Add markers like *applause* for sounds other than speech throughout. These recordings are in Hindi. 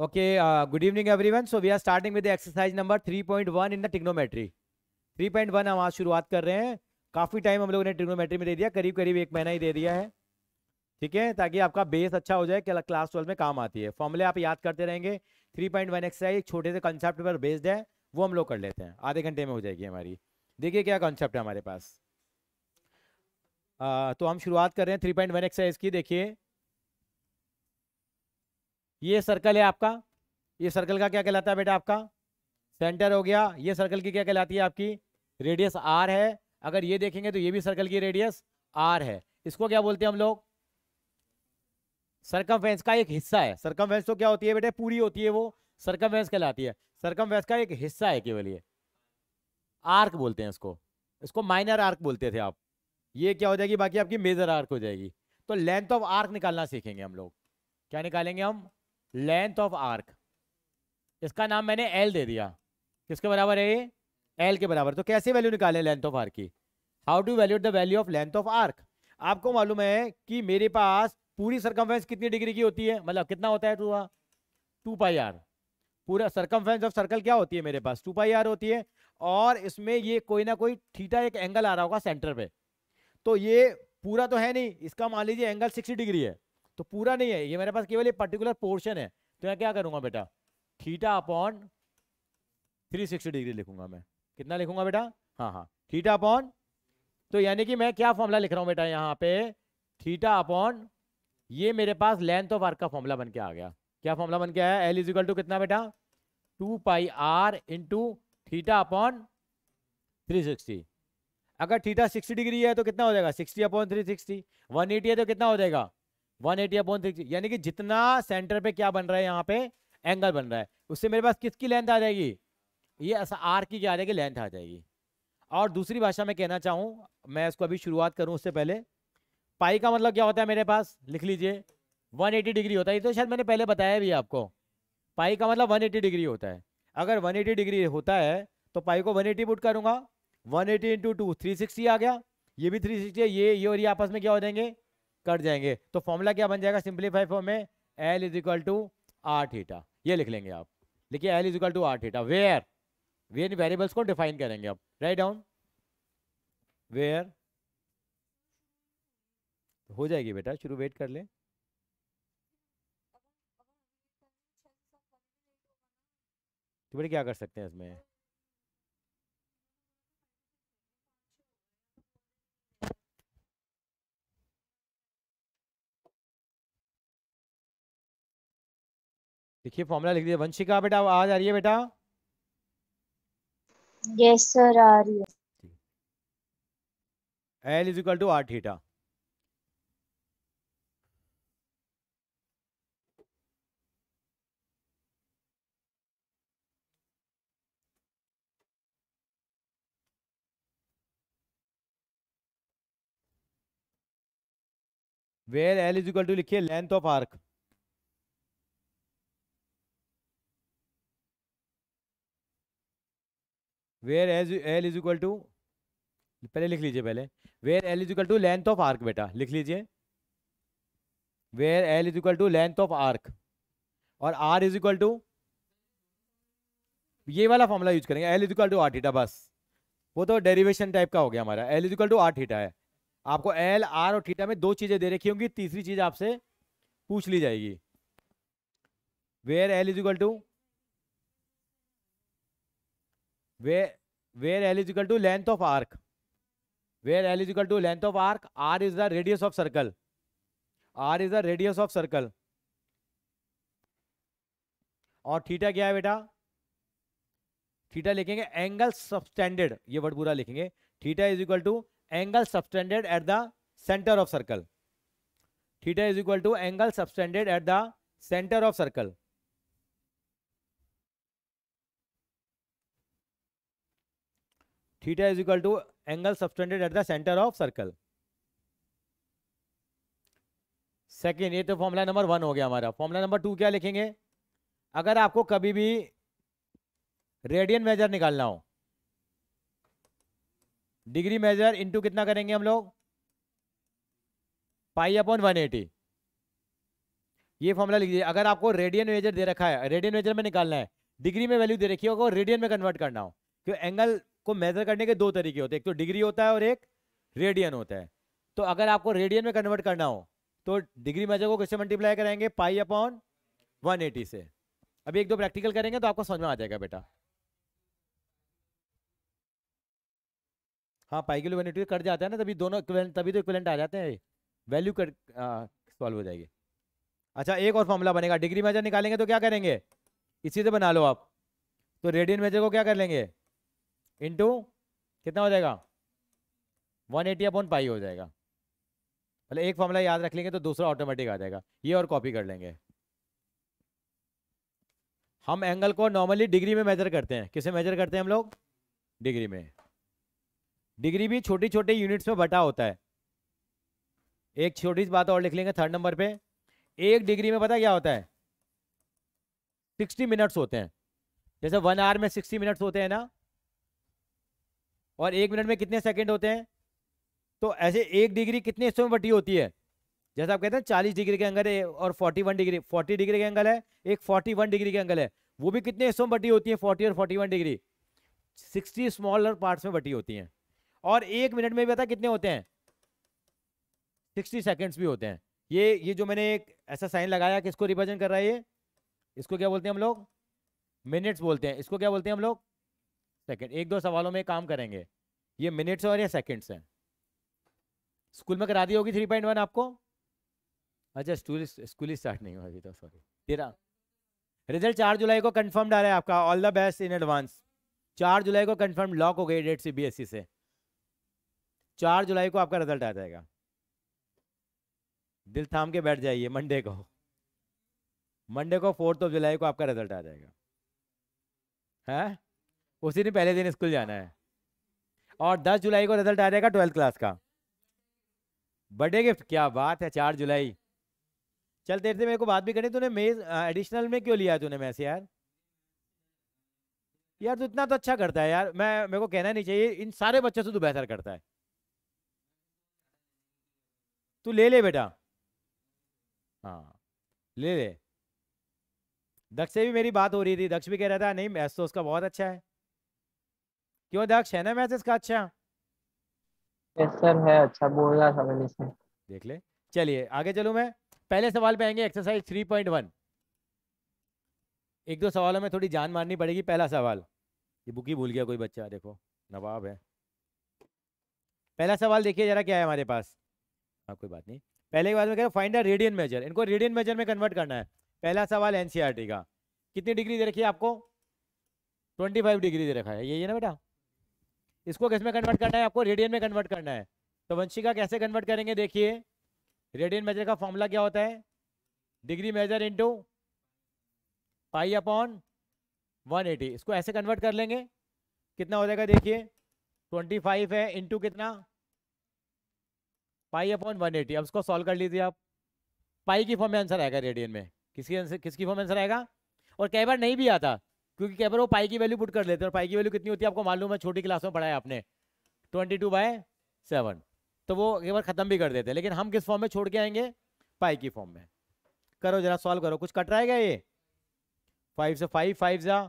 Okay, uh, good evening everyone. So we are starting with the exercise in the trigonometry three point one हम आज शुरुआत कर रहे हैं काफ़ी टाइम हम लोगों ने टिक्नोमेट्री में दे दिया करीब करीब एक महीना ही दे दिया है ठीक है ताकि आपका बेस अच्छा हो जाए क्या क्लास ट्वेल्व में काम आती है फॉर्मुले आप याद करते रहेंगे वन एक्सरसाइज एक छोटे से कंसेप्ट पर बेस्ड है वो हम लोग कर लेते हैं आधे घंटे में हो जाएगी हमारी देखिए क्या कॉन्सेप्ट है हमारे पास आ, तो हम शुरुआत कर रहे हैं थ्री पॉइंट वन एक्सरसाइज की देखिए ये सर्कल है आपका ये सर्कल का क्या कहलाता है बेटा आपका सेंटर हो गया ये सर्कल की क्या कहलाती है आपकी रेडियस आर है अगर ये देखेंगे तो ये भी सर्कल की रेडियस आर है इसको क्या बोलते हैं हम लोग सर्कम का एक हिस्सा है सर्कम तो क्या होती है बेटे पूरी होती है वो सर्कम कहलाती है सर्कम का एक हिस्सा है केवल ये आर्क बोलते हैं इसको इसको माइनर आर्क बोलते थे आप ये क्या हो जाएगी बाकी आपकी मेजर आर्क हो जाएगी तो लेंथ ऑफ आर्क निकालना सीखेंगे हम लोग क्या निकालेंगे हम लेंथ ऑफ आर्क इसका नाम मैंने एल दे दिया किसके बराबर है ये एल के बराबर तो कैसे वैल्यू निकाले लेंथ ऑफ आर्क की how do evaluate the value of length of arc आपको मालूम है कि मेरे पास पूरी सरकमफेंस कितनी डिग्री की होती है मतलब कितना होता है टू टू पाई आर पूरा सरकमफेंस ऑफ सर्कल क्या होती है मेरे पास टू पाई आर होती है और इसमें ये कोई ना कोई ठीठा एक एंगल आ रहा होगा सेंटर पे तो ये पूरा तो है नहीं इसका मान लीजिए एंगल सिक्सटी डिग्री है तो पूरा नहीं है ये मेरे पास केवल ये पर्टिकुलर पोर्शन है तो मैं क्या करूंगा बेटा थीटा अपॉन 360 डिग्री लिखूंगा मैं कितना लिखूंगा बेटा हाँ हाँ थीटा अपॉन तो यानी कि मैं क्या फॉर्मूला लिख रहा हूँ बेटा यहाँ पे थीटा अपॉन ये मेरे पास लेंथ ऑफ आर्क का फॉर्मूला बन के आ गया क्या फॉर्मूला बन के आया एल इजिकल टू कितना बेटा two pi r into theta upon three sixty अगर थीटा सिक्सटी डिग्री है तो कितना हो जाएगा sixty upon three sixty one eighty है तो कितना हो जाएगा वन एटी अपॉन थ्री यानी कि जितना सेंटर पे क्या बन रहा है यहाँ पे एंगल बन रहा है उससे मेरे पास किसकी लेंथ आ जाएगी ये आर की क्या आ जाएगी लेंथ आ जाएगी और दूसरी भाषा में कहना चाहूँ मैं इसको अभी शुरुआत करूँ उससे पहले पाई का मतलब क्या होता है मेरे पास लिख लीजिए एटी डिग्री होता है ये तो शायद मैंने पहले बताया भी आपको पाई का मतलब एटी डिग्री होता है अगर एटी डिग्री होता है तो पाई को वन एटी पुट करूँगा वन एटी इंटू टू आ गया ये भी सिक्सटी है ये ये और ये आपस में क्या हो जाएंगे कट जाएंगे तो फॉर्मूला क्या बन जाएगा सिंप्लीफाई फॉर्म में L is equal to are theta ये लिख लेंगे आप लिखिए L is equal to are theta where where variables को डिफाइन करेंगे आप राइट डाउन वेयर हो जाएगी बेटा शुरू वेट कर ले तो बेटे क्या कर सकते हैं इसमें देखिए फॉर्मूला लिख दिया वंशिका बेटा आ जा रही है बेटा यस सर आ रही है L is equal to are theta where L is equal to लिखिए length of arc where as L is equal to पहले लिख लीजिए पहले where L is equal to length of arc बेटा लिख लीजिए where L is equal to length of arc और आर इज इक्वल टू ये वाला फॉर्मूला यूज करेंगे L is equal to are theta बस वो तो डेरिवेशन टाइप का हो गया हमारा L is equal to are theta है आपको एल आर और थीटा में दो चीज़ें दे रखी होंगी तीसरी चीज़ आपसे पूछ ली जाएगी where L is equal to where where l is equal to length of arc where l is equal to length of arc r is the radius of circle r is the radius और थीटा क्या है बेटा थीटा लिखेंगे एंगल सबस्टैंडर्ड ये वर्ड पूरा लिखेंगे theta is equal to angle subtended at the centre of circle theta is equal to angle subtended at the centre of circle theta is equal to angle subtended at the centre of circle second ये तो फॉर्मूला नंबर वन हो गया हमारा फॉर्मूला नंबर टू क्या लिखेंगे अगर आपको कभी भी रेडियन मेजर निकालना हो डिग्री मेजर इनटू कितना करेंगे हम लोग पाई अपॉन वन एटी ये फॉर्मूला लिख दीजिए अगर आपको रेडियन मेजर दे रखा है रेडियन मेजर में निकालना है डिग्री में वैल्यू दे रखी हो और रेडियन में कन्वर्ट करना हो क्यों तो एंगल को मेजर करने के दो तरीके होते हैं एक तो डिग्री होता है और एक रेडियन होता है तो अगर आपको रेडियन में कन्वर्ट करना हो तो डिग्री मेजर को किससे मल्टीप्लाई करेंगे पाई अपॉन एटी से अभी एक दो प्रैक्टिकल करेंगे तो आपको समझ में आ जाएगा बेटा हाँ पाई के लिए वन कट जाता है ना तभी दोनों तभी तो इक्वलेंट आ जाते हैं वैल्यू कट सॉल्व हो जाएगी अच्छा एक और फॉर्मूला बनेगा डिग्री मेजर निकालेंगे तो क्या करेंगे इसी से बना लो आप तो रेडियन मेजर को क्या कर लेंगे इंटू कितना हो जाएगा वन एटी अपॉन पाई हो जाएगा मतलब एक फॉर्मूला याद रख लेंगे तो दूसरा ऑटोमेटिक आ जाएगा ये और कॉपी कर लेंगे हम एंगल को नॉर्मली डिग्री में मेजर करते हैं किसे मेजर करते हैं हम लोग डिग्री में डिग्री भी छोटी छोटे यूनिट्स में बटा होता है एक छोटी सी बात और लिख लेंगे थर्ड नंबर पे एक डिग्री में पता क्या होता है सिक्सटी मिनट्स होते हैं जैसे वन आवर में सिक्सटी मिनट्स होते हैं ना और एक मिनट में कितने सेकेंड होते हैं तो ऐसे एक डिग्री कितने हिस्सों में बटी होती है जैसे आप कहते हैं चालीस डिग्री के एंगल है और forty one degree forty degree के एंगल है एक फोर्टी वन डिग्री के एंगल है वो भी कितने हिस्सों में बटी होती है फोर्टी और forty one degree sixty smaller parts में बटी होती हैं और एक मिनट में भी पता कितने होते हैं सिक्सटी सेकेंड्स भी होते हैं ये ये जो मैंने एक ऐसा साइन लगाया कि इसको रिप्रेजेंट कर रहा है ये इसको क्या बोलते हैं हम लोग मिनट्स बोलते हैं इसको क्या बोलते हैं हम लोग सेकेंड एक दो सवालों में काम करेंगे ये मिनट्स और या सेकेंड्स हैं स्कूल में करा दी होगी थ्री पॉइंट वन आपको अच्छा स्कूल स्कूल ही स्टार्ट नहीं हुआ अभी तो सॉरी तेरा रिजल्ट चार जुलाई को आ रहा है आपका all the best in advance चार जुलाई को कन्फर्म लॉक हो गई डेट सी e से चार जुलाई को आपका रिजल्ट आ जाएगा दिल थाम के बैठ जाइए मंडे को मंडे को फोर्थ ऑफ जुलाई को आपका रिजल्ट आ जाएगा है उसी दिन पहले दिन स्कूल जाना है और 10 जुलाई को रिजल्ट आ जाएगा ट्वेल्थ क्लास का बर्थडे गिफ्ट क्या बात है चार जुलाई चल तेरे से मेरे को बात भी करनी तूने मेज एडिशनल में क्यों लिया तूने मैसे यार यार तू इतना तो अच्छा करता है यार मैं मेरे को कहना नहीं चाहिए इन सारे बच्चों से तू बेहतर करता है तू ले ले बेटा हाँ ले ले दक्ष से भी मेरी बात हो रही थी दक्ष भी कह रहा था नहीं मैथ तो उसका बहुत अच्छा है क्यों दक्ष है ना मैथ इसका अच्छा सर है अच्छा बोल रहा था मैंने इसमें देख ले चलिए आगे चलू मैं पहले सवाल पे आएंगे एक्सरसाइज थ्री पॉइंट वन एक दो सवालों में थोड़ी जान मारनी पड़ेगी पहला सवाल ये बुक ही भूल गया कोई बच्चा देखो नवाब है पहला सवाल देखिए जरा क्या है हमारे पास हाँ कोई बात नहीं पहले के बाद में कह रहा फाइंड रेडियन मेजर इनको रेडियन मेजर में कन्वर्ट करना है पहला सवाल एनसीआर e का कितनी डिग्री दे रखी है आपको ट्वेंटी डिग्री दे रखा है यही है ना बेटा इसको किस में कन्वर्ट करना है आपको रेडियन में कन्वर्ट करना है तो वंशिका कैसे कन्वर्ट करेंगे देखिए रेडियन मेजर का फॉर्मूला क्या होता है degree measure into pi upon eighty इसको ऐसे कन्वर्ट कर लेंगे कितना हो जाएगा देखिए ट्वेंटी फाइव है इंटू कितना पाई अपॉन एटी अब इसको सॉल्व कर लीजिए आप पाई की फॉर्म में आंसर आएगा रेडियन में किसकी आंसर किसकी फॉर्म में आंसर आएगा और कई बार नहीं भी आता क्योंकि क्या पर वो पाई की वैल्यू पुट कर लेते हैं और पाई की वैल्यू कितनी होती है आपको मालूम है छोटी क्लास में पढ़ाया आपने ट्वेंटी टू बाय सेवन तो वो एक बार ख़त्म भी कर देते हैं लेकिन हम किस फॉर्म में छोड़ के आएंगे पाई की फॉर्म में करो जरा सॉल्व करो कुछ कट रहा है क्या ये फाइव से फाइव फाइव ज़ा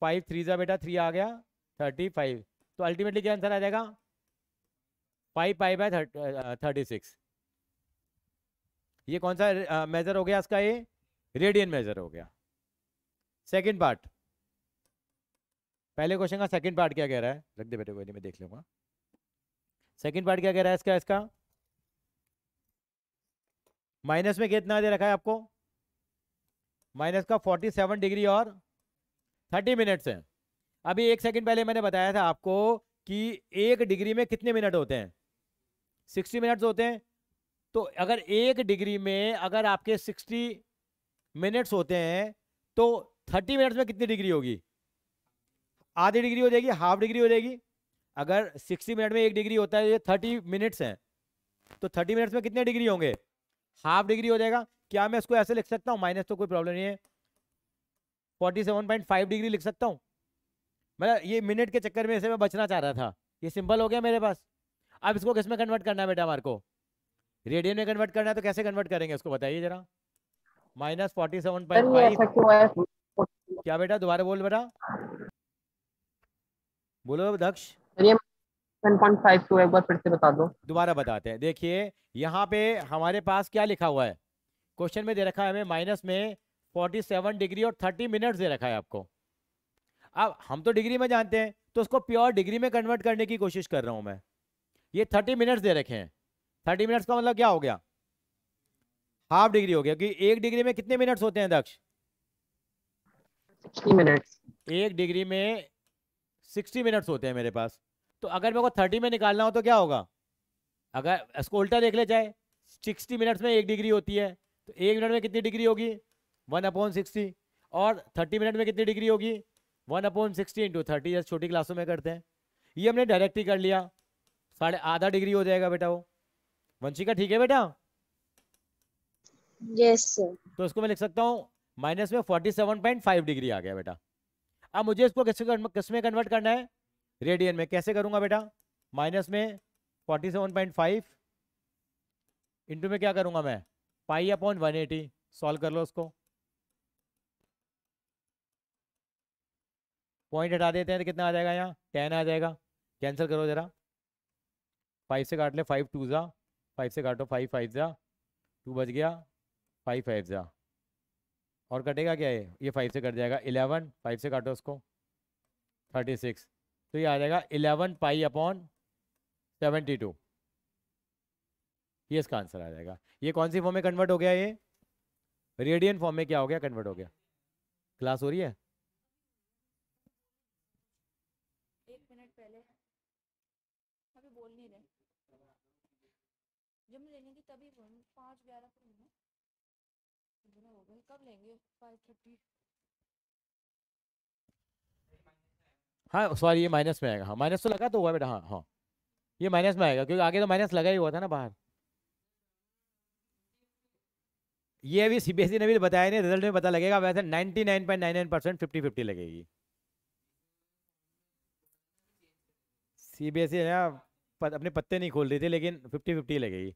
फाइव थ्री ज़ा बेटा थ्री आ गया थर्टी फाइव तो अल्टीमेटली क्या आंसर आ जाएगा five five by thirty six ये कौन सा मेज़र हो गया इसका ये रेडियन मेज़र हो गया सेकंड पार्ट पहले क्वेश्चन का सेकंड पार्ट क्या कह रहा है रख दे बेटे कोई नहीं मैं देख लूंगा सेकंड पार्ट क्या कह रहा है इसका इसका माइनस में कितना दे रखा है आपको माइनस का फोर्टी सेवन डिग्री और थर्टी मिनट्स है अभी एक सेकंड पहले मैंने बताया था आपको कि एक डिग्री में कितने मिनट होते हैं सिक्सटी मिनट्स होते हैं तो अगर एक डिग्री में अगर आपके सिक्सटी मिनट्स होते हैं तो थर्टी मिनट्स में कितनी डिग्री होगी आधी डिग्री हो जाएगी हाफ डिग्री हो जाएगी अगर सिक्सटी मिनट में एक डिग्री होता है ये थर्टी मिनट्स हैं तो थर्टी मिनट्स में कितने डिग्री होंगे हाफ डिग्री हो जाएगा क्या मैं इसको ऐसे लिख सकता हूँ माइनस तो कोई प्रॉब्लम नहीं है forty seven point five degree लिख सकता हूँ मतलब ये मिनट के चक्कर में इसे मैं बचना चाह रहा था ये सिंपल हो गया मेरे पास अब इसको किस में कन्वर्ट करना है बेटा हमारे को रेडियन में कन्वर्ट करना है तो कैसे कन्वर्ट करेंगे इसको बताइए जरा minus forty seven point five क्या बेटा दोबारा बोल बेटा बोलो दक्ष दोबारा बताते हैं देखिए यहाँ पे हमारे पास क्या लिखा हुआ है क्वेश्चन में दे रखा है हमें माइनस में 47 डिग्री और 30 मिनट दे रखा है आपको अब हम तो डिग्री में जानते हैं तो उसको प्योर डिग्री में कन्वर्ट करने की कोशिश कर रहा हूँ मैं ये 30 मिनट्स दे रखे हैं 30 मिनट्स का मतलब क्या हो गया हाफ डिग्री हो गया क्योंकि एक डिग्री में कितने मिनट्स होते हैं दक्ष एक डिग्री में सिक्सटी मिनट्स होते हैं मेरे पास तो अगर मेरे को थर्टी में निकालना हो तो क्या होगा अगर इसको उल्टा देख ले जाए सिक्सटी मिनट्स में एक डिग्री होती है तो एक मिनट में कितनी डिग्री होगी वन अपॉन सिक्सटी और थर्टी मिनट में कितनी डिग्री होगी one upon sixty into thirty जैसे छोटी क्लासों में करते हैं ये हमने डायरेक्ट ही कर लिया साढ़े आधा डिग्री हो जाएगा बेटा वो वंशिका ठीक है बेटा यस yes, तो इसको मैं लिख सकता हूँ माइनस में forty seven point five degree आ गया बेटा अब मुझे इसको किस किस में कन्वर्ट करना है रेडियन में कैसे करूँगा बेटा माइनस में forty seven point five into में क्या करूंगा मैं pi upon one eighty solve कर लो उसको पॉइंट हटा देते हैं तो कितना आ जाएगा यहाँ टेन आ जाएगा कैंसिल करो ज़रा फाइव से काट ले फाइव टू ज़ा फाइव से काटो फाइव फाइव ज़ा टू बच गया फाइव फाइव ज़ा और कटेगा क्या ये ये फाइव से कट जाएगा इलेवन फाइव से काटो उसको थर्टी सिक्स तो ये आ जाएगा eleven pi upon seventy two ये इसका आंसर आ जाएगा ये कौन सी फॉर्म में कन्वर्ट हो गया ये रेडियन फॉर्म में क्या हो गया कन्वर्ट हो गया क्लास हो रही है कब लेंगे हाँ सॉरी ये माइनस में आएगा हाँ माइनस तो लगा तो हुआ बेटा हाँ हाँ ये माइनस में आएगा क्योंकि आगे तो माइनस लगा ही हुआ था ना बाहर ये अभी सीबीएसई e ने भी बताया नहीं रिजल्ट में पता लगेगा वैसे 99.99 परसेंट फिफ्टी फिफ्टी लगेगी सीबीएसई e ना अपने पत्ते नहीं खोल रही थी लेकिन फिफ्टी फिफ्टी लगेगी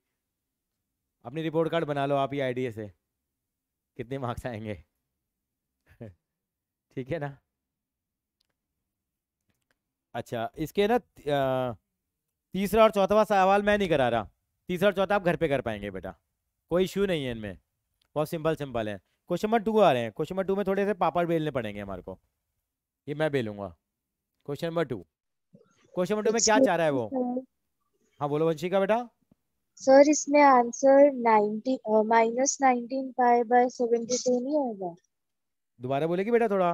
अपनी रिपोर्ट कार्ड बना लो आप ये आईडीए से कितने मार्क्स आएंगे *laughs* ठीक है ना अच्छा इसके ना तीसरा और चौथा सवाल मैं नहीं करा रहा तीसरा और चौथा आप घर पे कर पाएंगे बेटा कोई इशू नहीं है इनमें बहुत सिंपल सिंपल है क्वेश्चन नंबर टू आ रहे हैं क्वेश्चन नंबर टू में थोड़े से पापड़ बेलने पड़ेंगे हमारे को ये मैं बेलूंगा question number two question number two में क्या चाह रहा है वो हाँ बोलो वंशिका बेटा सर इसमें answer minus nineteen five by seventy two नहीं होगा दोबारा बोलेगी बेटा थोड़ा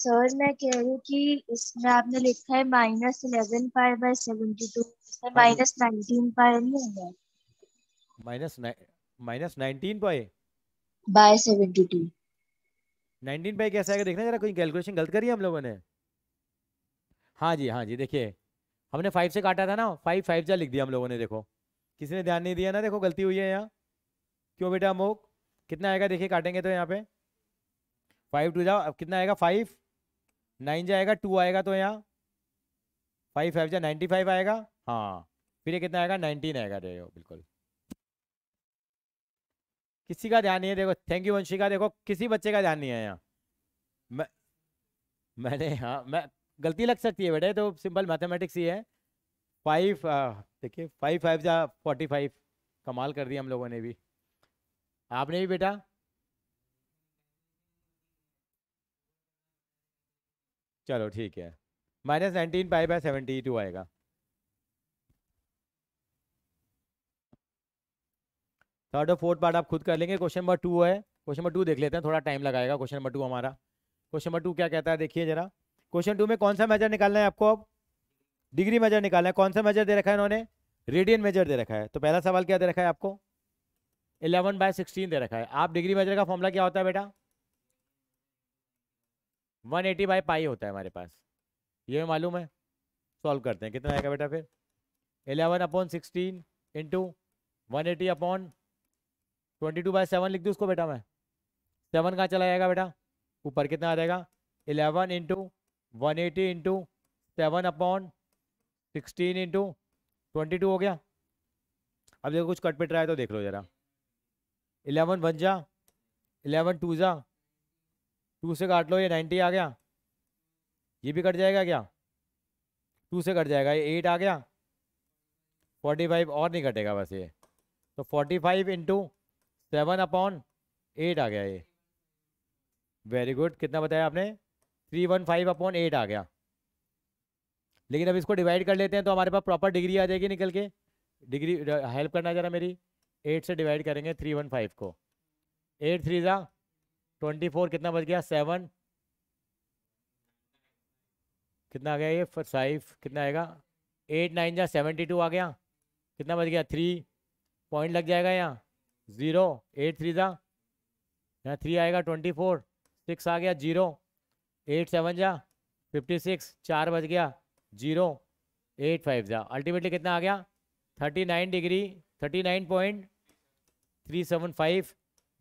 सर मैं कह रही हूँ कि इसमें आपने लिखा है minus eleven pi by seventy two इसमें माइनस नाइनटीन पाई नहीं होगा minus minus nineteen pi by seventy two nineteen pi कैसे आएगा देखना जरा कोई कैलकुलेशन गलत करी है हम लोगों ने हाँ जी हाँ जी देखिए हमने फाइव से काटा था ना फाइव फाइव जा लिख दिया हम लोगों ने देखो किसी ने ध्यान नहीं दिया ना देखो गलती हुई है यहाँ क्यों बेटा अमोक कितना आएगा देखिए काटेंगे तो यहाँ पे फाइव टू जाओ अब कितना आएगा फाइव नाइन जाएगा टू आएगा तो यहाँ फाइव फाइव जा नाइन्टी फाइव आएगा हाँ फिर ये कितना आएगा नाइनटीन आएगा देखो बिल्कुल किसी का ध्यान नहीं है देखो थैंक यू वंशिका देखो किसी बच्चे का ध्यान नहीं है यहाँ मैं मैंने हाँ मैं गलती लग सकती है बेटे तो सिंपल मैथमेटिक्स ही है फाइव देखिए फाइव फाइव जा फोर्टी फाइव कमाल कर दिया हम लोगों ने भी आपने भी बेटा चलो ठीक है माइनस नाइनटीन फाइव है सेवेंटी टू आएगा थर्ड और फोर्थ पार्ट आप खुद कर लेंगे क्वेश्चन नंबर टू है क्वेश्चन नंबर टू देख लेते हैं थोड़ा टाइम लगाएगा क्वेश्चन नंबर टू हमारा क्वेश्चन नंबर टू क्या कहता है देखिए जरा क्वेश्चन टू में कौन सा मेजर निकालना है आपको अब डिग्री मेजर निकालना है कौन सा मेजर दे रखा है इन्होंने रेडियन मेजर दे रखा है तो पहला सवाल क्या दे रखा है आपको इलेवन बाय सिक्सटीन दे रखा है आप डिग्री मेजर का फॉर्मूला क्या होता है बेटा वन एटी बाई पाई होता है हमारे पास ये मालूम है सॉल्व करते हैं कितना आएगा बेटा फिर eleven upon sixteen into one eighty upon twenty two by seven लिख दूँ उसको बेटा मैं सेवन कहाँ चला जाएगा बेटा ऊपर कितना आ जाएगा eleven into one eighty into seven upon sixteen into twenty two हो गया अब देखो कुछ कट पिट रहा है तो देख लो ज़रा इलेवन वन जा इलेवन टू जा टू से काट लो ये नाइन्टी आ गया ये भी कट जाएगा क्या टू से कट जाएगा ये एट आ गया फोर्टी फाइव और नहीं कटेगा बस ये तो forty five into seven upon eight आ गया ये वेरी गुड कितना बताया आपने three one five upon eight आ गया लेकिन अब इसको डिवाइड कर लेते हैं तो हमारे पास प्रॉपर डिग्री आ जाएगी निकल के डिग्री हेल्प करना जरा मेरी एट से डिवाइड करेंगे थ्री वन फाइव को एट थ्री ज़ा ट्वेंटी फोर कितना बच गया सेवन कितना आ गया ये फाइव कितना आएगा एट नाइन जा सेवेंटी टू आ गया कितना बच गया थ्री पॉइंट लग जाएगा यहाँ ज़ीरो एट थ्री ज़ा यहाँ थ्री आएगा ट्वेंटी फोर सिक्स आ गया जीरो एट सेवन जा फिफ्टी सिक्स चार बज गया जीरो एट फाइव जा अल्टीमेटली कितना आ गया thirty nine degree thirty nine point three seven five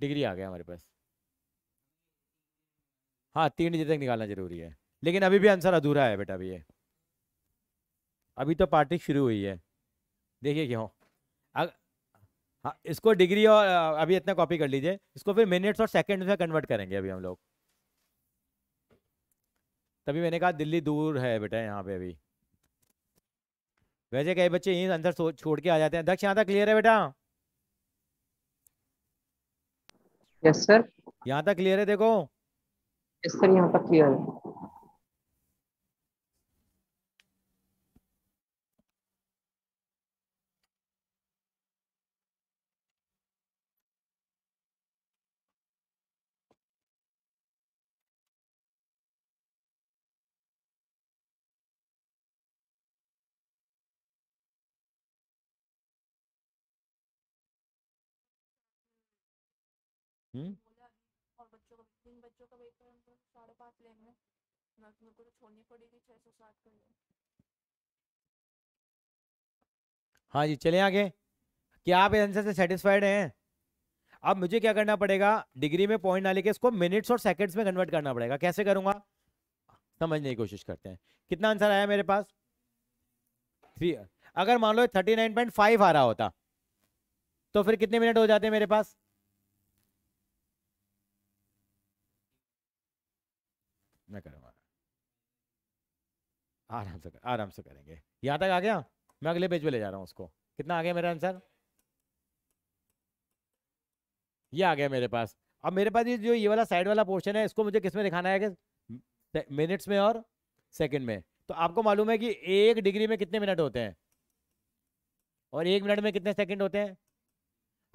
degree आ गया हमारे पास हाँ तीन डिजिट तक निकालना जरूरी है लेकिन अभी भी आंसर अधूरा है बेटा अभी ये अभी तो पार्टी शुरू हुई है देखिए क्यों अग हाँ इसको डिग्री और अभी इतना कॉपी कर लीजिए इसको फिर मिनट्स और सेकेंड में कन्वर्ट करेंगे अभी हम लोग तभी मैंने कहा दिल्ली दूर है बेटा यहाँ पे अभी वैसे कई बच्चे यहीं अंदर छोड़ के आ जाते हैं दक्ष यहाँ तक क्लियर है बेटा यस सर यहाँ तक क्लियर है देखो यस सर यहाँ तक क्लियर है साढ़े पाँच लेंगे को तो छोड़नी पड़ेगी छः सौ साठ हाँ जी चले आगे क्या आप आंसर से सेटिस्फाइड हैं अब मुझे क्या करना पड़ेगा डिग्री में पॉइंट ना लेके इसको मिनट्स और सेकंड्स में कन्वर्ट करना पड़ेगा कैसे करूंगा समझने की कोशिश करते हैं कितना आंसर आया मेरे पास थ्री अगर मान लो थर्टी नाइन पॉइंट फाइव आ रहा होता तो फिर कितने मिनट हो जाते हैं मेरे पास मैं करूँगा आराम से आराम से करेंगे यहाँ तक आ गया मैं अगले पेज पे ले जा रहा हूँ उसको कितना आ गया मेरा आंसर ये आ गया मेरे पास अब मेरे पास ये जो ये वाला साइड वाला पोर्शन है इसको मुझे किस में दिखाना है कि मिनट्स में और सेकंड में तो आपको मालूम है कि एक डिग्री में कितने मिनट होते हैं और एक मिनट में कितने सेकंड होते हैं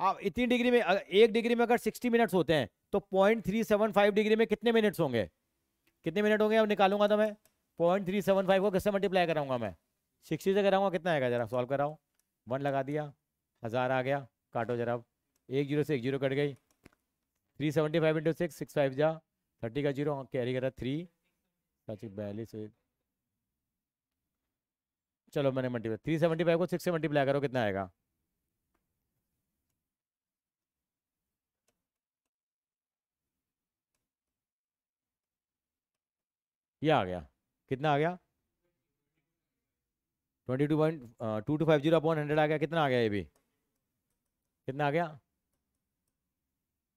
आप इतनी डिग्री में एक डिग्री में अगर सिक्सटी मिनट्स होते हैं तो पॉइंट डिग्री में कितने मिनट्स होंगे कितने मिनट हो गए अब निकालूंगा तो मैं पॉइंट थ्री सेवन फाइव को किससे मल्टीप्लाई कराऊंगा मैं सिक्सटी से कराऊंगा कितना आएगा जरा सॉल्व कराओ वन लगा दिया हज़ार आ गया काटो जरा अब एक जीरो से एक जीरो कट गई three seventy five into six six five जा थर्टी का जीरो कैरी हाँ, करा थ्री बयालीस चलो मैंने मल्टीप्लाई थ्री सेवेंटी फाइव को सिक्स से मल्टीप्लाई करो कितना आएगा ये आ गया कितना आ गया twenty two point two two five zero upon hundred आ गया कितना आ गया ये भी कितना आ गया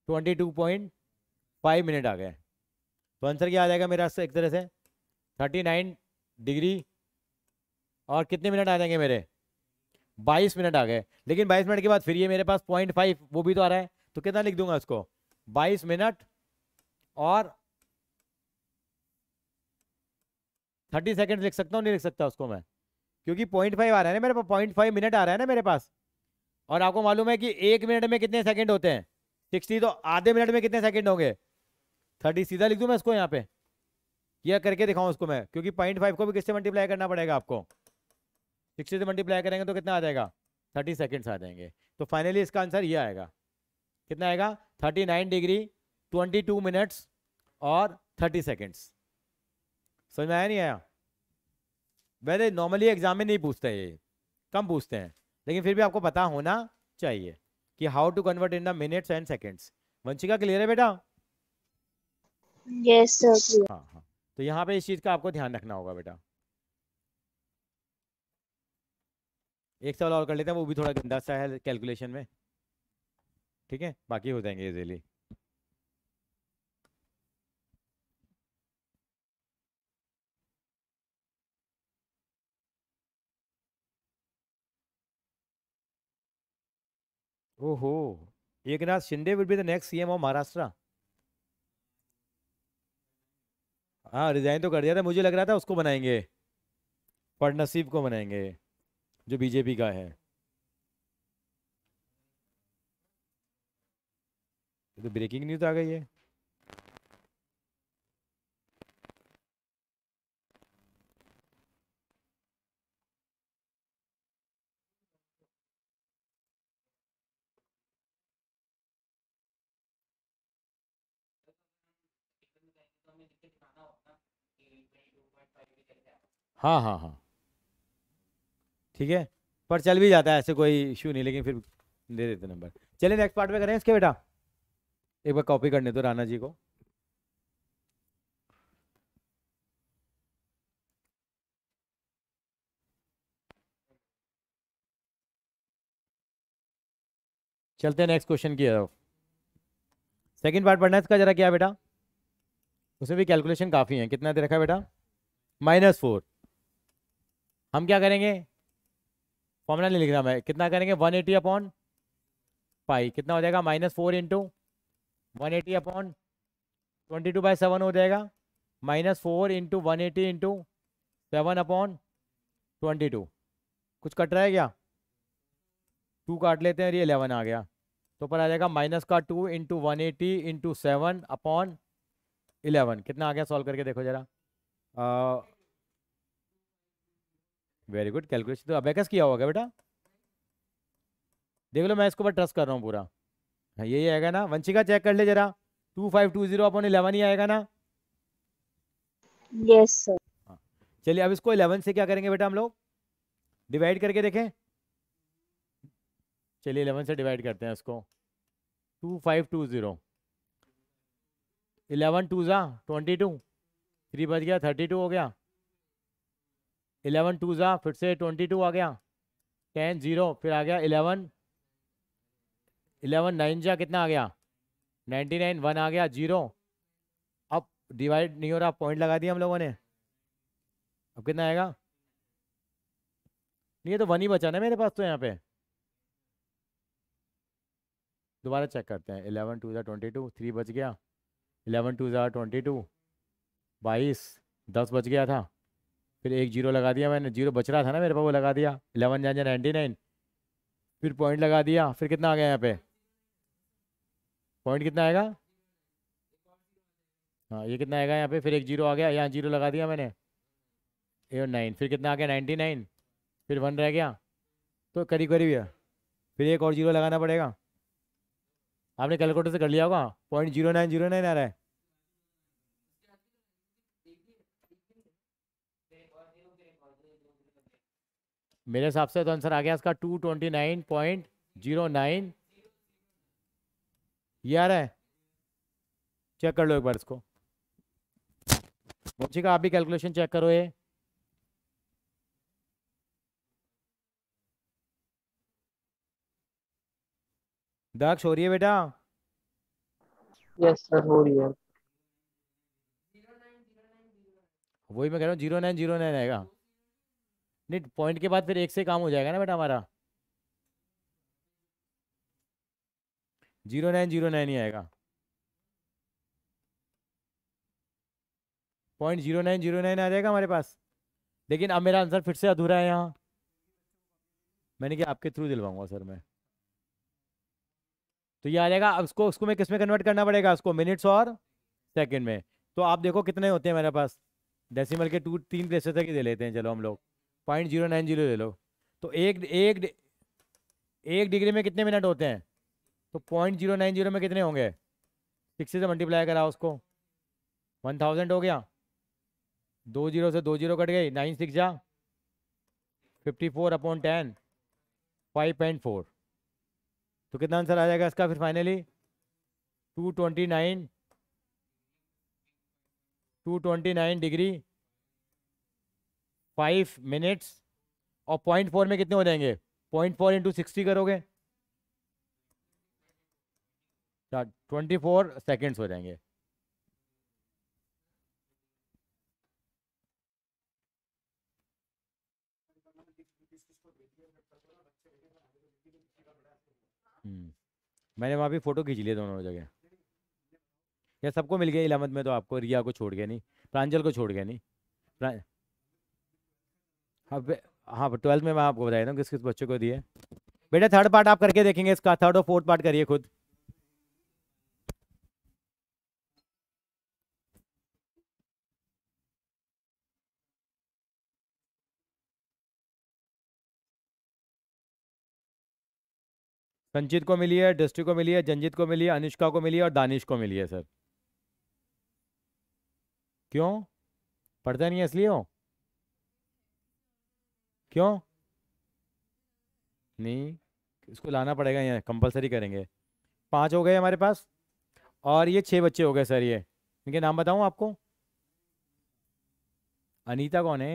twenty two point five minute आ गया तो आंसर क्या आ जाएगा मेरा एक तरह से थर्टी नाइन डिग्री और कितने मिनट आ जाएंगे मेरे बाईस मिनट आ गए लेकिन बाईस मिनट के बाद फिर ये मेरे पास पॉइंट फाइव वो भी तो आ रहा है तो कितना लिख दूंगा उसको बाईस मिनट और थर्टी सेकेंड लिख सकता हूँ नहीं लिख सकता उसको मैं क्योंकि पॉइंट फाइव आ रहा है ना मेरे पास पॉइंट फाइव मिनट आ रहा है ना मेरे पास और आपको मालूम है कि एक मिनट में कितने सेकंड होते हैं सिक्सटी तो आधे मिनट में कितने सेकंड होंगे थर्टी सीधा लिख दूँ मैं इसको यहाँ पे यह करके दिखाऊँ उसको मैं क्योंकि पॉइंट फाइव को भी किससे मल्टीप्लाई करना पड़ेगा आपको सिक्सटी से मल्टीप्लाई करेंगे तो कितना आ जाएगा थर्टी सेकेंड्स आ जाएंगे तो फाइनली इसका आंसर ये आएगा कितना आएगा thirty nine degree twenty two minutes और थर्टी सेकेंड्स समझ में आया नहीं आया वैसे नॉर्मली एग्जाम में नहीं पूछता ये कम पूछते हैं लेकिन फिर भी आपको पता होना चाहिए कि how to convert in the minutes and seconds Vanshika clear है बेटा yes, हाँ हाँ तो यहाँ पे इस चीज का आपको ध्यान रखना होगा बेटा एक सवाल और कर लेते हैं वो भी थोड़ा गंदा सा है कैलकुलेशन में ठीक है बाकी हो जाएंगे easily Eknath Shinde will be the next CM of Maharashtra हाँ रिजाइन तो कर दिया था मुझे लग रहा था उसको बनाएंगे फडनसीब को बनाएंगे जो बीजेपी का है तो ब्रेकिंग न्यूज़ आ गई है हाँ हाँ हाँ ठीक है पर चल भी जाता है ऐसे कोई इशू नहीं लेकिन फिर दे देते नंबर चलिए नेक्स्ट पार्ट में करें इसके बेटा एक बार कॉपी करने दो राना जी को चलते हैं नेक्स्ट क्वेश्चन की तरफ सेकंड पार्ट पढ़ना है इसका जरा क्या बेटा उसमें भी कैलकुलेशन काफ़ी है कितना दे रखा है बेटा माइनस फोर हम क्या करेंगे फॉर्मूला नहीं लिखना मैं कितना करेंगे वन एटी अपॉन फाइव कितना हो जाएगा minus four into one eighty upon twenty two by seven हो जाएगा minus four into one eighty into seven upon twenty two कुछ कट रहा है क्या टू काट लेते हैं ये इलेवन आ गया तो पर आ जाएगा माइनस का two into one eighty into seven upon eleven कितना आ गया सॉल्व करके देखो ज़रा वेरी गुड कैलकुलेशन तो अबेकस किया होगा बेटा देख लो मैं इसको पर ट्रस्ट कर रहा हूँ पूरा हाँ, यही आएगा ना वंशिका चेक कर ले जरा two five two zero upon eleven ही आएगा ना यस सर हाँ। चलिए अब इसको इलेवन से क्या करेंगे बेटा हम लोग डिवाइड करके देखें चलिए इलेवन से डिवाइड करते हैं इसको two five two zero eleven two ज़ा ट्वेंटी टू थ्री बज गया थर्टी टू हो गया इलेवन टू ज़ा फिर से ट्वेंटी टू आ गया टेन ज़ीरो फिर आ गया इलेवन इलेवन नाइन जा कितना आ गया नाइन्टी नाइन वन आ गया जीरो अब डिवाइड नहीं हो रहा पॉइंट लगा दिया हम लोगों ने अब कितना आएगा नहीं तो वन ही बचा ना मेरे पास तो यहाँ पे दोबारा चेक करते हैं इलेवन टू ज़ा ट्वेंटी टू थ्री बच गया इलेवन टू ज़ा ट्वेंटी टू बाईस दस बच गया था फिर एक जीरो लगा दिया मैंने जीरो बच रहा था ना मेरे पास वो लगा दिया इलेवन जाए नाइन्टी नाइन फिर पॉइंट लगा दिया फिर कितना आ गया यहाँ पे पॉइंट कितना आएगा हाँ ये कितना आएगा यहाँ पे फिर एक जीरो आ गया यहाँ जीरो लगा दिया मैंने ए नाइन फिर कितना आ गया नाइन्टी नाइन फिर वन रह गया तो करीब करीब है फिर एक और जीरो लगाना पड़ेगा आपने कैलकुलेटर से कर लिया होगा point zero nine zero nine आ रहा है मेरे हिसाब से तो आंसर आ गया इसका two twenty nine point zero nine ये आ रहा है चेक कर लो एक बार इसको मोचिका आप भी कैलकुलेशन चेक करो ये दक्ष हो रही है बेटा यस सर हो रही है वही मैं कह रहा हूँ जीरो नाइन जीरो नाइन आएगा नहीं पॉइंट के बाद फिर एक से काम हो जाएगा ना बेटा हमारा जीरो नाइन जीरो नाइन ही आएगा point zero nine zero nine आ जाएगा हमारे पास लेकिन अब मेरा आंसर फिर से अधूरा है यहाँ मैंने कहा आपके थ्रू दिलवाऊंगा सर मैं तो ये आ जाएगा अब उसको उसको मैं किस में कन्वर्ट करना पड़ेगा उसको मिनट्स और सेकंड में तो आप देखो कितने होते हैं मेरे पास डेसिमल के टू तीन प्लेसेस तक ही दे लेते हैं चलो हम लोग पॉइंट जीरो नाइन जीरो ले लो तो एक एक एक डिग्री में कितने मिनट होते हैं तो पॉइंट जीरो नाइन जीरो में कितने होंगे सिक्स से मल्टीप्लाई करा उसको वन थाउजेंड हो गया दो जीरो से दो जीरो कट गई नाइन सिक्स जा fifty four upon ten five point four तो कितना आंसर आ जाएगा इसका फिर finally two twenty nine two twenty nine degree five minutes और पॉइंट फोर में कितने हो जाएंगे पॉइंट फोर इंटू सिक्सटी करोगे ट्वेंटी फोर सेकेंड्स हो जाएंगे हम्म, मैंने वहाँ भी फ़ोटो खींच लिए दोनों जगह या सबको मिल गया इलामत में तो आपको रिया को छोड़ गया नहीं प्रांजल को छोड़ गया नहीं हाँ हाँ ट्वेल्थ में मैं आपको बताया ना किस किस बच्चों को दिए बेटा थर्ड पार्ट आप करके देखेंगे इसका थर्ड और फोर्थ पार्ट करिए खुद संचित को मिली है डिस्ट्री को मिली है जंजित को मिली है अनुष्का को मिली है और दानिश को मिली है सर क्यों पढ़ता नहीं है इसलिए हो क्यों नहीं इसको लाना पड़ेगा यहाँ कंपलसरी करेंगे पाँच हो गए हमारे पास और ये छः बच्चे हो गए सर ये इनके नाम बताऊँ आपको अनीता कौन है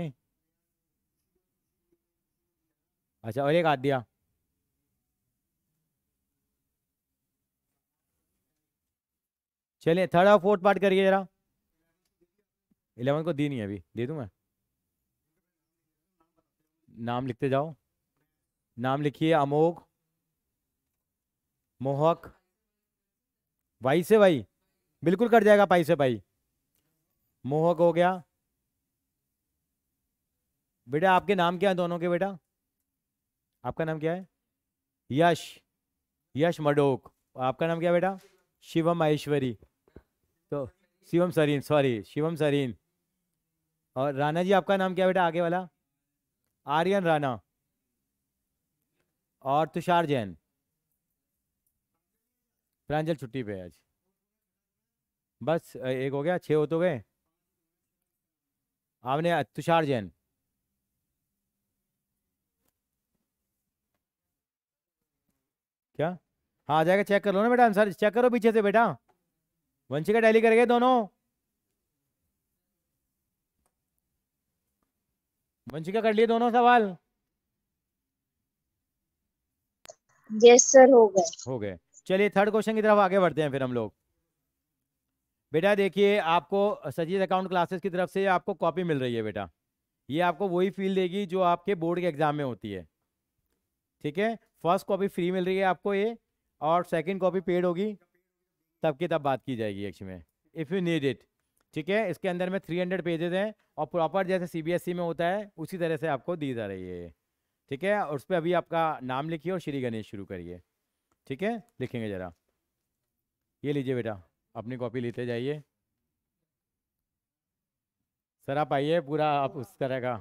अच्छा और एक आद्या चलिए थर्ड और फोर्थ पार्ट करिए जरा इलेवन को दी नहीं अभी दे दूँ मैं नाम लिखते जाओ नाम लिखिए अमोग मोहक भाई से भाई बिल्कुल कट जाएगा पाई से पाई मोहक हो गया बेटा आपके नाम क्या है दोनों के बेटा आपका नाम क्या है यश यश मडोक आपका नाम क्या बेटा शिवम माहेश्वरी तो शिवम सरीन सॉरी शिवम सरीन और राणा जी आपका नाम क्या बेटा आगे वाला आर्यन राणा और तुषार जैन प्रांजल छुट्टी पे आज बस एक हो गया छह हो तो गए आपने तुषार जैन क्या हाँ जाएगा चेक कर लो ना बेटा आंसर चेक करो पीछे से बेटा वंशिका टैली कर गए दोनों वंशिका कर लिए दोनों सवाल यस सर हो गए हो गए चलिए थर्ड क्वेश्चन की तरफ आगे बढ़ते हैं फिर हम लोग बेटा देखिए आपको सजीत अकाउंट क्लासेस की तरफ से आपको कॉपी मिल रही है बेटा ये आपको वही फील देगी जो आपके बोर्ड के एग्जाम में होती है ठीक है फर्स्ट कॉपी फ्री मिल रही है आपको ये और सेकंड कॉपी पेड होगी तब की तब बात की जाएगी एक्चुअली में इफ़ यू नीड इट ठीक है इसके अंदर में थ्री हंड्रेड पेजेज हैं और प्रॉपर जैसे सीबीएसई e में होता है उसी तरह से आपको दी जा रही है ठीक है और उस पर अभी आपका नाम लिखिए और श्री गणेश शुरू करिए ठीक है लिखेंगे ज़रा ये लीजिए बेटा अपनी कॉपी लेते जाइए सर आप आइए पूरा आप उस तरह का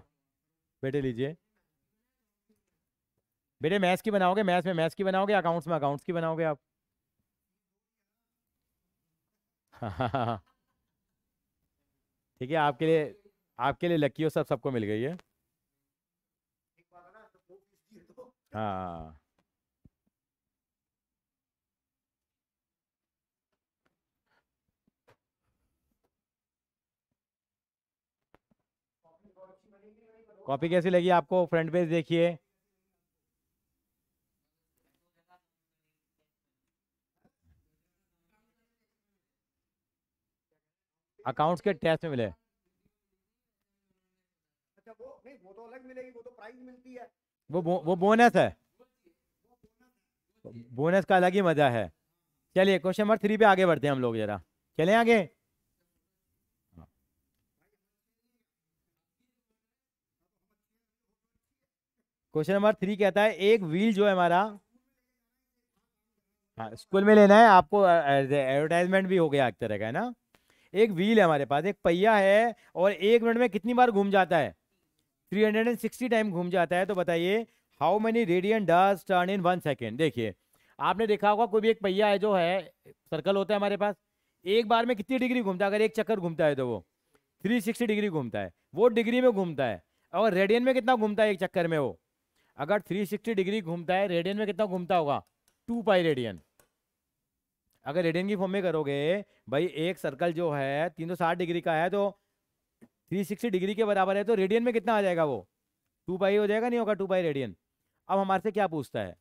बेटे लीजिए बेटे मैथ्स की बनाओगे मैथ्स में मैथ्स की बनाओगे अकाउंट्स में अकाउंट्स की बनाओगे आप *laughs* ठीक है आपके लिए आपके लिए लकी हो सब सबको मिल गई है हाँ कॉपी कैसी लगी आपको फ्रंट पेज देखिए अकाउंट्स के टेस्ट में मिले अच्छा वो नहीं वो तो अलग मिलेगी वो तो प्राइस मिलती है वो वो बोनस है बोनस का अलग ही मजा है चलिए क्वेश्चन नंबर थ्री पे आगे बढ़ते हैं हम लोग जरा चले आगे क्वेश्चन नंबर थ्री कहता है एक व्हील जो है हमारा हाँ स्कूल में लेना है आपको एडवर्टाइजमेंट भी हो गया एक तरह का है ना एक व्हील है हमारे पास एक पहिया है और एक मिनट में कितनी बार घूम जाता है 360 टाइम घूम जाता है तो बताइए how many radian does turn in one second देखिए आपने देखा होगा कोई भी एक पहिया है जो है सर्कल होता है हमारे पास एक बार में कितनी डिग्री घूमता है अगर एक चक्कर घूमता है तो वो 360 डिग्री घूमता है वो डिग्री में घूमता है और रेडियन में कितना घूमता है एक चक्कर में वो अगर 360 डिग्री घूमता है रेडियन में कितना घूमता होगा टू पाई रेडियन अगर रेडियन की फॉर्म में करोगे भाई एक सर्कल जो है तीन सौ साठ डिग्री का है तो थ्री सिक्सटी डिग्री के बराबर है तो रेडियन में कितना आ जाएगा वो टू पाई हो जाएगा नहीं होगा टू पाई रेडियन अब हमारे से क्या पूछता है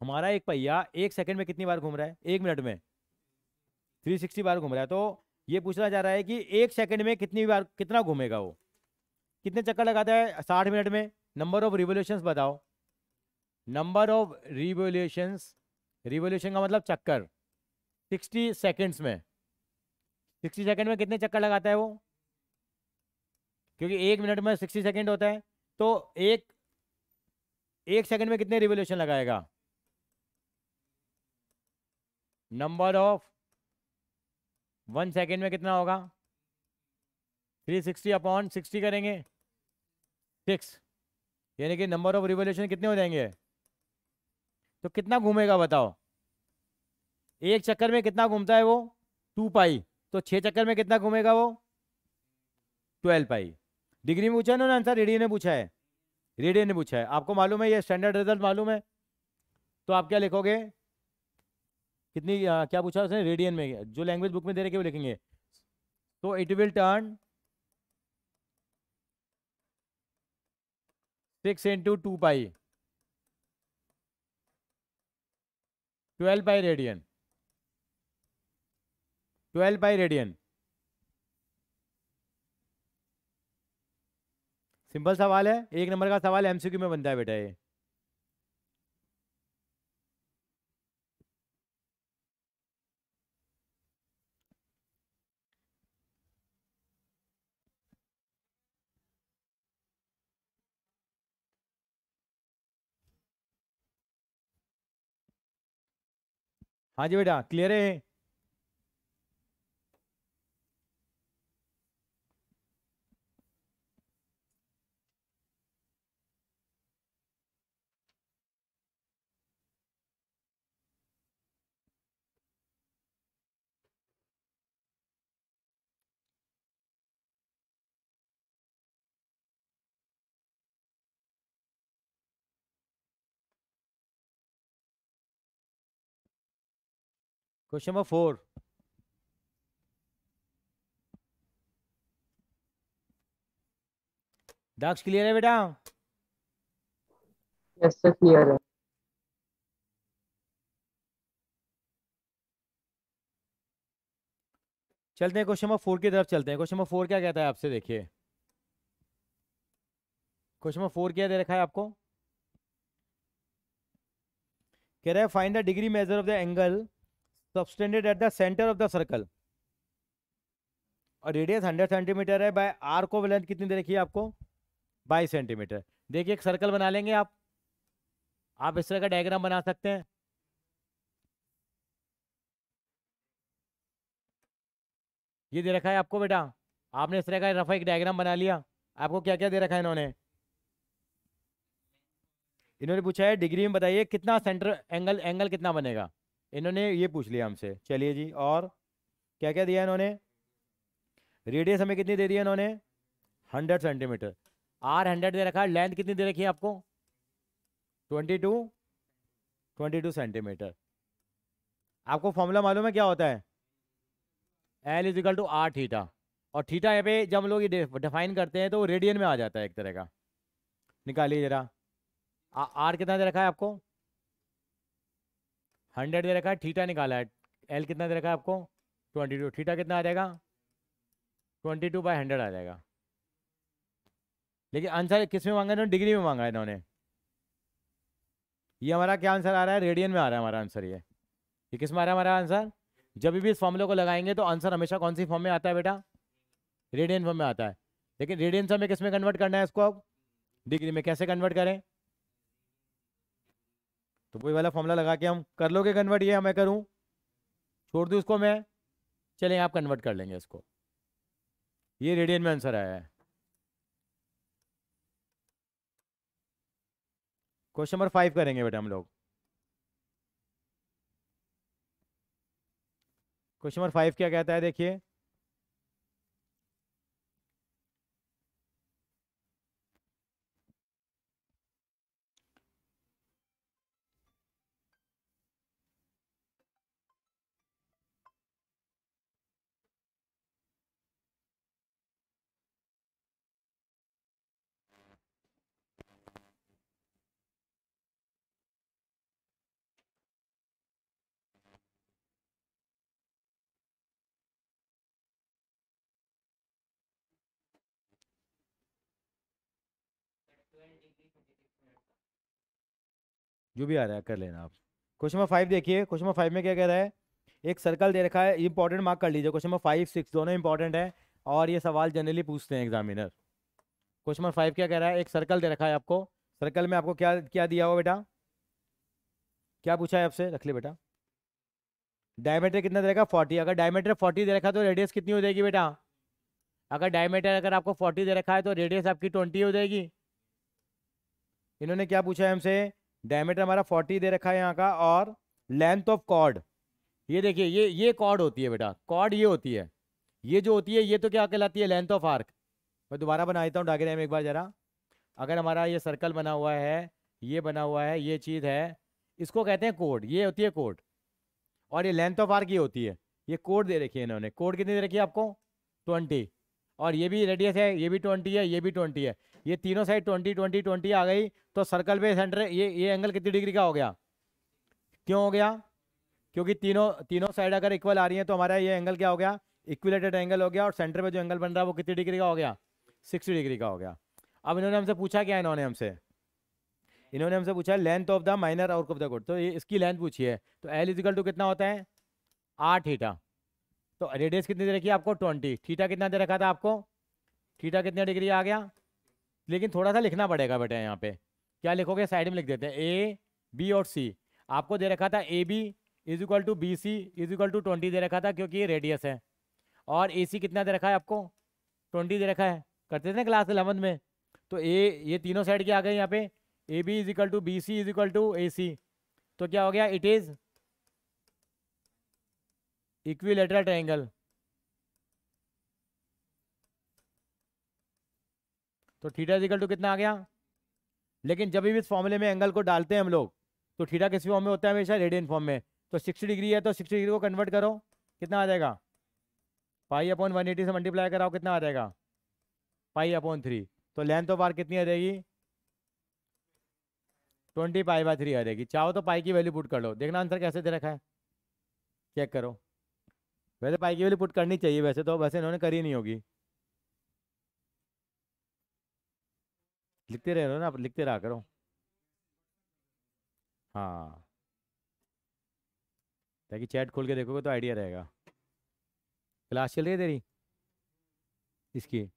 हमारा एक पहिया एक सेकंड में कितनी बार घूम रहा है एक मिनट में थ्री सिक्सटी बार घूम रहा है तो ये पूछना चाह रहा है कि एक सेकेंड में कितनी बार कितना घूमेगा वो कितने चक्कर लगाता है साठ मिनट में नंबर ऑफ रिवोल्यूशन बताओ नंबर ऑफ रिवोल्यूशंस रिवोल्यूशन का मतलब चक्कर सिक्सटी सेकेंड्स में सिक्सटी सेकेंड में कितने चक्कर लगाता है वो क्योंकि एक मिनट में सिक्सटी सेकेंड होता है तो एक एक सेकेंड में कितने रिवोल्यूशन लगाएगा नंबर ऑफ वन सेकेंड में कितना होगा थ्री सिक्सटी अपॉन सिक्सटी करेंगे सिक्स यानी कि नंबर ऑफ रिवोल्यूशन कितने हो जाएंगे तो कितना घूमेगा बताओ एक चक्कर में कितना घूमता है वो टू पाई तो छः चक्कर में कितना घूमेगा वो ट्वेल्व पाई डिग्री में पूछा है ना आंसर रेडियन ने पूछा है रेडियन ने पूछा है आपको मालूम है ये स्टैंडर्ड रिजल्ट मालूम है तो आप क्या लिखोगे कितनी आ, क्या पूछा उसने रेडियन में जो लैंग्वेज बुक में दे रखे वो लिखेंगे तो it will turn six into two pi twelve pi radian twelve by radian simple सवाल है एक नंबर का सवाल एमसीक्यू में बनता है बेटा ये हाँ जी बेटा क्लियर है क्वेश्चन नंबर फोर दक्ष क्लियर है बेटा यस सर क्लियर है चलते हैं क्वेश्चन नंबर फोर की तरफ चलते हैं क्वेश्चन नंबर फोर क्या कहता है आपसे देखिए क्वेश्चन नंबर फोर क्या दे रखा है आपको कह रहा है find the degree measure of the angle subtended at the centre of the circle और रेडियस हंड्रेड सेंटीमीटर है बाय आर को लेंथ कितनी दे रखी है आपको बाईस सेंटीमीटर देखिए एक सर्कल बना लेंगे आप आप इस तरह का डायग्राम बना सकते हैं ये दे रखा है आपको बेटा आपने इस तरह का रफा एक डायग्राम बना लिया आपको क्या क्या दे रखा है इन्होंने इन्होंने पूछा है डिग्री में बताइए कितना सेंटर एंगल एंगल कितना बनेगा इन्होंने ये पूछ लिया हमसे चलिए जी और क्या क्या दिया इन्होंने रेडियस हमें कितनी दे दी है इन्होंने हंड्रेड सेंटीमीटर आर हंड्रेड दे रखा है लेंथ कितनी दे रखी है आपको twenty two twenty two centimetre आपको फॉर्मूला मालूम है क्या होता है l is equal to are theta और थीटा यहाँ पे जब हम लोग ये डिफाइन करते हैं तो रेडियन में आ जाता है एक तरह का निकालिए जरा आर कितना दे रखा है आपको हंड्रेड दे रखा है ठीटा निकाला है एल कितना दे रखा है आपको ट्वेंटी टू ठीटा कितना आ जाएगा ट्वेंटी टू बाई हंड्रेड आ जाएगा लेकिन आंसर किस में मांगा इन्होंने डिग्री में मांगा है इन्होंने ये हमारा क्या आंसर आ रहा है रेडियन में आ रहा है हमारा आंसर ये ये किस में आ रहा है हमारा आंसर जब भी इस फॉर्मूले को लगाएंगे तो आंसर हमेशा कौन सी फॉर्म में आता है बेटा रेडियन फॉर्म में आता है लेकिन रेडियन से हमें किस में कन्वर्ट करना है इसको अब डिग्री में कैसे कन्वर्ट करें तो वही वाला फॉर्मूला लगा के हम कर लोगे कन्वर्ट ये मैं करूँ छोड़ दूँ उसको मैं चलें आप कन्वर्ट कर लेंगे इसको ये रेडियन में आंसर आया है क्वेश्चन नंबर फाइव करेंगे बेटा हम लोग क्वेश्चन नंबर फाइव क्या कहता है देखिए जो भी आ रहा है कर लेना आप क्वेश्चन नंबर फाइव देखिए क्वेश्चन नंबर फाइव में क्या कह रहा है एक सर्कल दे रखा है इंपॉर्टेंट मार्क कर लीजिए क्वेश्चन नंबर फाइव सिक्स दोनों इंपॉर्टेंट है और ये सवाल जनरली पूछते हैं एग्जामिनर क्वेश्चन नंबर फाइव क्या कह रहा है एक सर्कल दे रखा है आपको सर्कल में आपको क्या क्या दिया हुआ बेटा क्या पूछा है आपसे रख ले बेटा डायमीटर कितना दे रखा फोर्टी अगर डायमीटर फोर्टी दे रखा है तो रेडियस कितनी हो जाएगी बेटा अगर डायमीटर अगर आपको फोर्टी दे रखा है तो रेडियस आपकी ट्वेंटी हो जाएगी इन्होंने क्या पूछा है हमसे डायमीटर हमारा फोर्टी दे रखा है यहाँ का और लेंथ ऑफ कॉर्ड ये देखिए ये ये कॉर्ड होती है बेटा कॉर्ड ये होती है ये जो होती है ये तो क्या कहलाती है लेंथ ऑफ आर्क मैं दोबारा बना देता हूँ डायग्राम एक बार ज़रा अगर हमारा ये सर्कल बना हुआ है ये बना हुआ है ये चीज़ है इसको कहते हैं कोड ये होती है कोड और ये लेंथ ऑफ आर्क ये होती है ये कोड दे रखी है इन्होंने कोड कितनी दे रखी है आपको ट्वेंटी और ये भी रेडियस है ये भी ट्वेंटी है ये भी ट्वेंटी है ये तीनों साइड ट्वेंटी ट्वेंटी ट्वेंटी आ गई तो सर्कल पे सेंटर ये ये एंगल कितनी डिग्री का हो गया क्यों हो गया क्योंकि तीनों तीनों साइड अगर इक्वल आ रही है तो हमारा ये एंगल क्या हो गया इक्विलेटेड एंगल हो गया और सेंटर पे जो एंगल बन रहा है वो कितनी डिग्री का हो गया सिक्सटी डिग्री का हो गया अब इन्होंने हमसे पूछा क्या इन्होंने हमसे इन्होंने हमसे पूछा length of the minor out of the good तो ये इसकी लेंथ पूछी है तो एल इजिकल टू कितना होता है आठ हीटा तो रेडियस कितनी दे रखी है आपको ट्वेंटी थीटा कितना दे रखा था आपको थीटा कितने डिग्री आ गया लेकिन थोड़ा सा लिखना पड़ेगा बेटे यहाँ पे क्या लिखोगे साइड में लिख देते हैं ए बी और सी आपको दे रखा था A B is equal to B C is equal to twenty दे रखा था क्योंकि ये रेडियस है और ए सी कितना दे रखा है आपको ट्वेंटी दे रखा है करते थे ना क्लास इलेवन में तो ए ये तीनों साइड के आ गए यहाँ पे A B is equal to B C is equal to A C तो क्या हो गया it is equilateral triangle तो थीटा इजिकल टू कितना आ गया लेकिन जब भी इस फॉर्मूले में एंगल को डालते हैं हम लोग तो थीटा किस फॉर्म में होता है हमेशा रेडियन फॉर्म में तो सिक्सटी डिग्री है तो सिक्सटी डिग्री को कन्वर्ट करो कितना आ जाएगा पाई अपॉन वन एटी से मल्टीप्लाई कराओ कितना आ जाएगा पाई अपॉन थ्री तो लेंथ ऑफ आर कितनी आ जाएगी ट्वेंटी पाई बाय थ्री आ जाएगी चाहो तो पाई की वैल्यू पुट कर लो देखना आंसर कैसे दे रखा है चेक करो वैसे पाई की वैल्यू पुट करनी चाहिए वैसे तो वैसे इन्होंने करी नहीं होगी लिखते रह रहे हो ना आप लिखते रहा करो हाँ ताकि चैट खोल के देखोगे तो आइडिया रहेगा क्लास चल रही है तेरी इसकी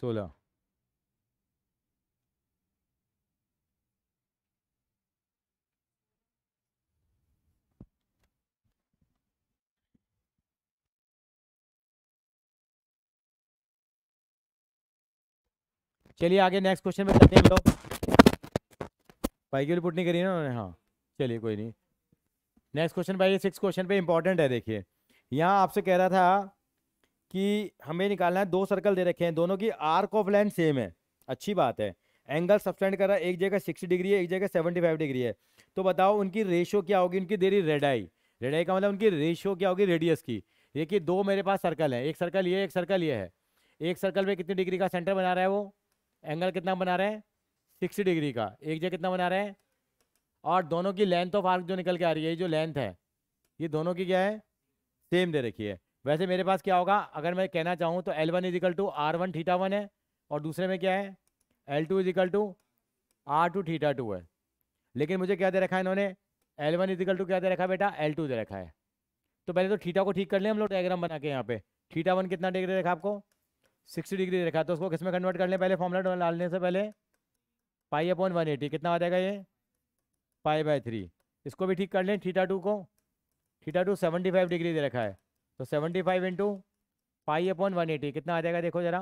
सोलह चलिए आगे नेक्स्ट क्वेश्चन में चलते हैं लोग भाई की पुट नहीं करी ना उन्होंने हाँ चलिए कोई नहीं नेक्स्ट क्वेश्चन भाई सिक्स क्वेश्चन पे इंपॉर्टेंट है देखिए यहाँ आपसे कह रहा था कि हमें निकालना है दो सर्कल दे रखे हैं दोनों की आर्क ऑफ लेंथ सेम है अच्छी बात है एंगल सब्सटेंड कर रहा है एक जगह सिक्सटी डिग्री है एक जगह सेवेंटी फाइव डिग्री है तो बताओ उनकी रेशियो क्या होगी उनकी देरी रेडाई रेडाई का मतलब उनकी रेशियो क्या होगी रेडियस की देखिए दो मेरे पास सर्कल है एक सर्कल ये एक सर्कल ये है एक सर्कल पर कितनी डिग्री का सेंटर बना रहा है वो एंगल कितना बना रहे हैं सिक्सटी डिग्री का एक जगह कितना बना रहे हैं और दोनों की लेंथ ऑफ आर्क जो निकल के आ रही है ये जो लेंथ है ये दोनों की क्या है सेम दे रखी है वैसे मेरे पास क्या होगा अगर मैं कहना चाहूँ तो l one is equal to r one theta one है और दूसरे में क्या है l two is equal to r two theta two है लेकिन मुझे क्या दे रखा है इन्होंने एल वन इजिकल टू क्या दे रखा है बेटा एल टू दे रखा है तो पहले तो थीटा को ठीक कर लें हम लोग डायग्राम बना के यहाँ पे थीटा वन कितना डिग्री रखा आपको सिक्सटी डिग्री रखा तो उसको किसमें कन्वर्ट कर लें पहले फॉर्मूला डालने से पहले पाई अपॉन वन एटी कितना आ जाएगा ये पाई बाय थ्री इसको भी ठीक कर लें थीटा टू को theta two seventy five degree दे रखा है तो seventy five into pi upon one eighty कितना आ जाएगा देखो ज़रा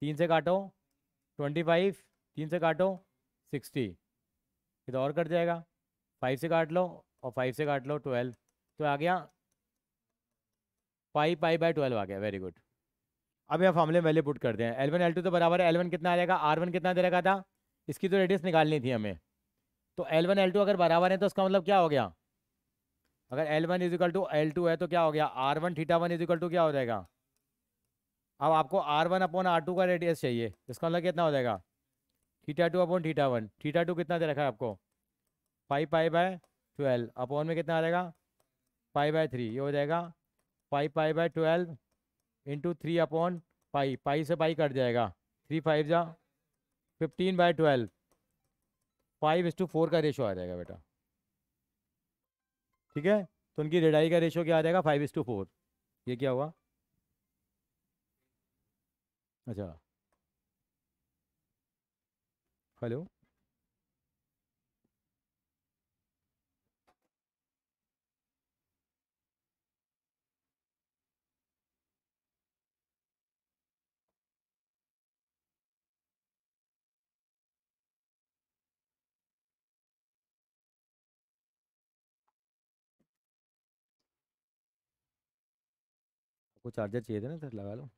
तीन से काटो ट्वेंटी फाइव तीन से काटो सिक्सटी तो और कट जाएगा फाइव से काट लो और फाइव से काट लो ट्वेल्व तो आ गया पाई पाई बाय ट्वेल्व आ गया वेरी गुड अभी आप फॉर्मले में वैल्यू पुट करते हैं एलवन एल टू तो बराबर है एल कितना आ जाएगा आर वन कितना दे रखा था इसकी तो रेडियस निकालनी थी हमें तो एल वन एल टू अगर बराबर है तो उसका मतलब क्या हो गया अगर l one is equal to l two है तो क्या हो गया r one theta one is equal to क्या हो जाएगा अब आपको r one upon r two का रेडियस चाहिए इसका मतलब कितना हो जाएगा theta two upon theta one theta two कितना दे रखा है आपको five five by twelve upon में कितना आ जाएगा फाइव बाय थ्री ये हो जाएगा five five by twelve into three upon pi pi से पाई कट जाएगा थ्री फाइव जा fifteen by twelve five is to four का रेशो आ जाएगा बेटा ठीक है तो उनकी रेडाई का रेशो क्या आ जाएगा फाइव इस टू फोर ये क्या हुआ अच्छा हेलो आपको चार्जर चाहिए था ना सर लगा लो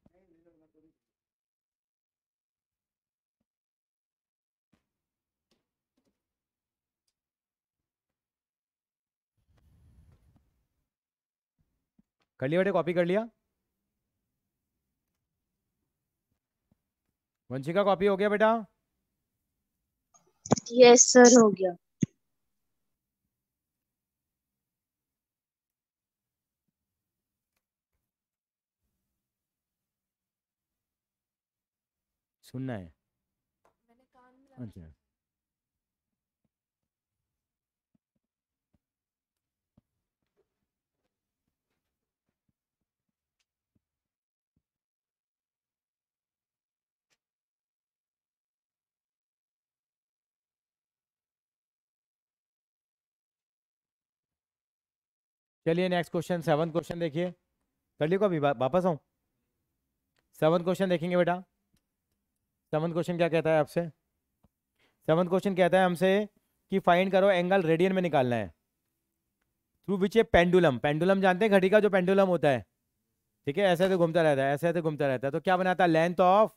कर लिया बेटे कॉपी कर लिया वंशिका कॉपी हो गया बेटा यस सर हो गया सुनना है अच्छा चलिए नेक्स्ट क्वेश्चन सेवन क्वेश्चन देखिए कर को अभी वापस आऊँ सेवन क्वेश्चन देखेंगे बेटा सेवन क्वेश्चन क्या कहता है आपसे सेवन क्वेश्चन कहता है हमसे कि फाइंड करो एंगल रेडियन में निकालना है through which a pendulum pendulum जानते हैं घड़ी का जो पेंडुलम होता है ठीक है ऐसे ऐसे घूमता रहता है ऐसे ऐसे घूमता रहता है तो क्या बनाता है लेंथ ऑफ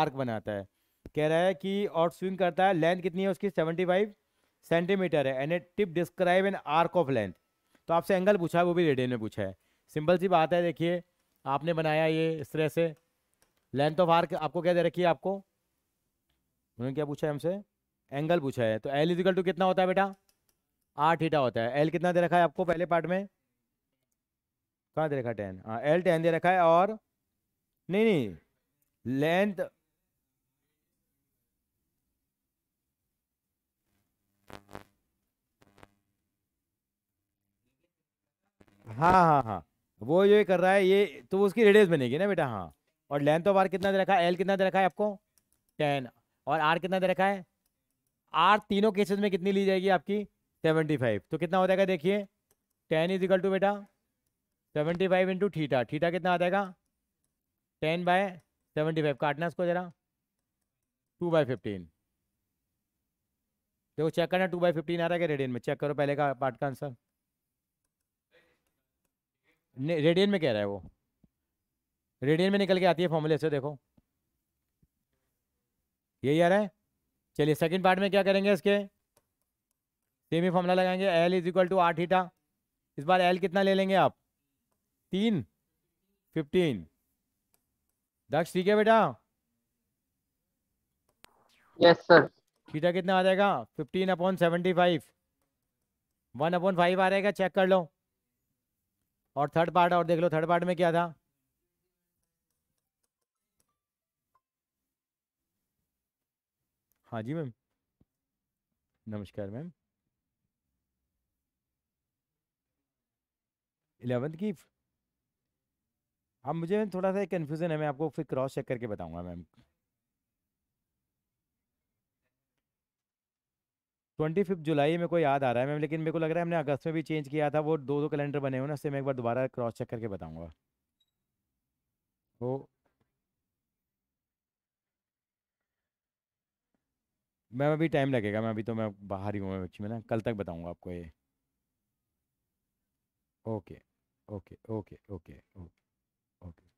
आर्क बनाता है कह रहा है कि और स्विंग करता है लेंथ कितनी है उसकी सेवेंटी फाइव सेंटीमीटर है and a tip describe an arc of length तो आपसे एंगल पूछा है वो भी रेडियन में पूछा है सिंपल सी बात है देखिए आपने बनाया ये इस तरह से लेंथ ऑफ आर्क आपको क्या दे रखी है आपको उन्होंने क्या पूछा है हमसे एंगल पूछा है तो एल इजिकल टू कितना होता है बेटा आठ हीटा होता है एल कितना दे रखा है आपको पहले पार्ट में कहाँ दे रखा है टेन हाँ एल टेन दे रखा है और नहीं नहीं लेंथ हाँ हाँ हाँ वो ये कर रहा है ये तो उसकी रेडियस बनेगी ना बेटा हाँ और लेंथ ऑफ आर कितना दे रखा है एल कितना दे रखा है आपको टेन और आर कितना दे रखा है आर तीनों केसेस में कितनी ली जाएगी आपकी सेवेंटी फाइव तो कितना हो जाएगा देखिए टेन इज इक्वल टू बेटा seventy five into theta theta कितना आ जाएगा टेन बाय सेवेंटी फाइव काटना इसको ज़रा टू बाई फिफ्टीन देखो चेक करना टू बाई फिफ्टीन आ रहा है रेडियन में चेक करो पहले का पार्ट का आंसर रेडियन में कह रहा है वो रेडियन में निकल के आती है फॉर्मूले से देखो यही आ रहा है चलिए सेकंड पार्ट में क्या करेंगे इसके सेम ही फॉर्मूला लगाएंगे एल इज इक्वल टू आठ हीटा इस बार एल कितना ले लेंगे आप तीन फिफ्टीन दक्ष ठीक है बेटा यस सर हीटा कितना आ जाएगा fifteen upon seventy five one upon five आ जाएगा चेक कर लो और थर्ड पार्ट और देख लो थर्ड पार्ट में क्या था हाँ जी मैम नमस्कार मैम इलेवंथ की अब हाँ, मुझे थोड़ा सा कन्फ्यूज़न है मैं आपको फिर क्रॉस चेक करके बताऊंगा मैम ट्वेंटी फिफ्थ जुलाई में कोई याद आ रहा है मैम लेकिन मेरे को लग रहा है हमने अगस्त में भी चेंज किया था वो दो दो कैलेंडर बने हुए ना उससे मैं एक बार दोबारा क्रॉस चेक करके बताऊंगा वो तो मैम अभी टाइम लगेगा मैं अभी तो मैं बाहर ही हूँ बच्ची में ना कल तक बताऊँगा आपको ये okay okay okay okay okay okay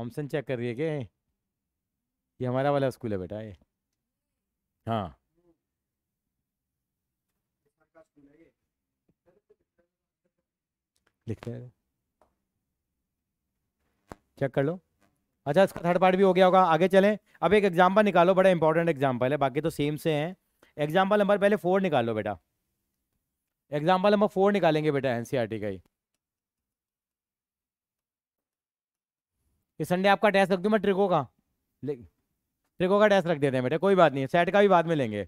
ऑमसन चेक कर रही है क्या ये हमारा वाला स्कूल है बेटा ये हाँ लिखते हैं चेक कर लो अच्छा इसका थर्ड पार्ट भी हो गया होगा आगे चलें अब एक एग्जाम्पल निकालो बड़ा इंपॉर्टेंट एग्जाम्पल है बाकी तो सेम से हैं एग्जाम्पल नंबर पहले फोर निकालो बेटा एग्जाम्पल नंबर फोर निकालेंगे बेटा एन e का ही इस संडे आपका टेस्ट रख दूँ मैं ट्रिको का ट्रिको का टेस्ट रख देते हैं बेटा कोई बात नहीं सेट का भी बाद में लेंगे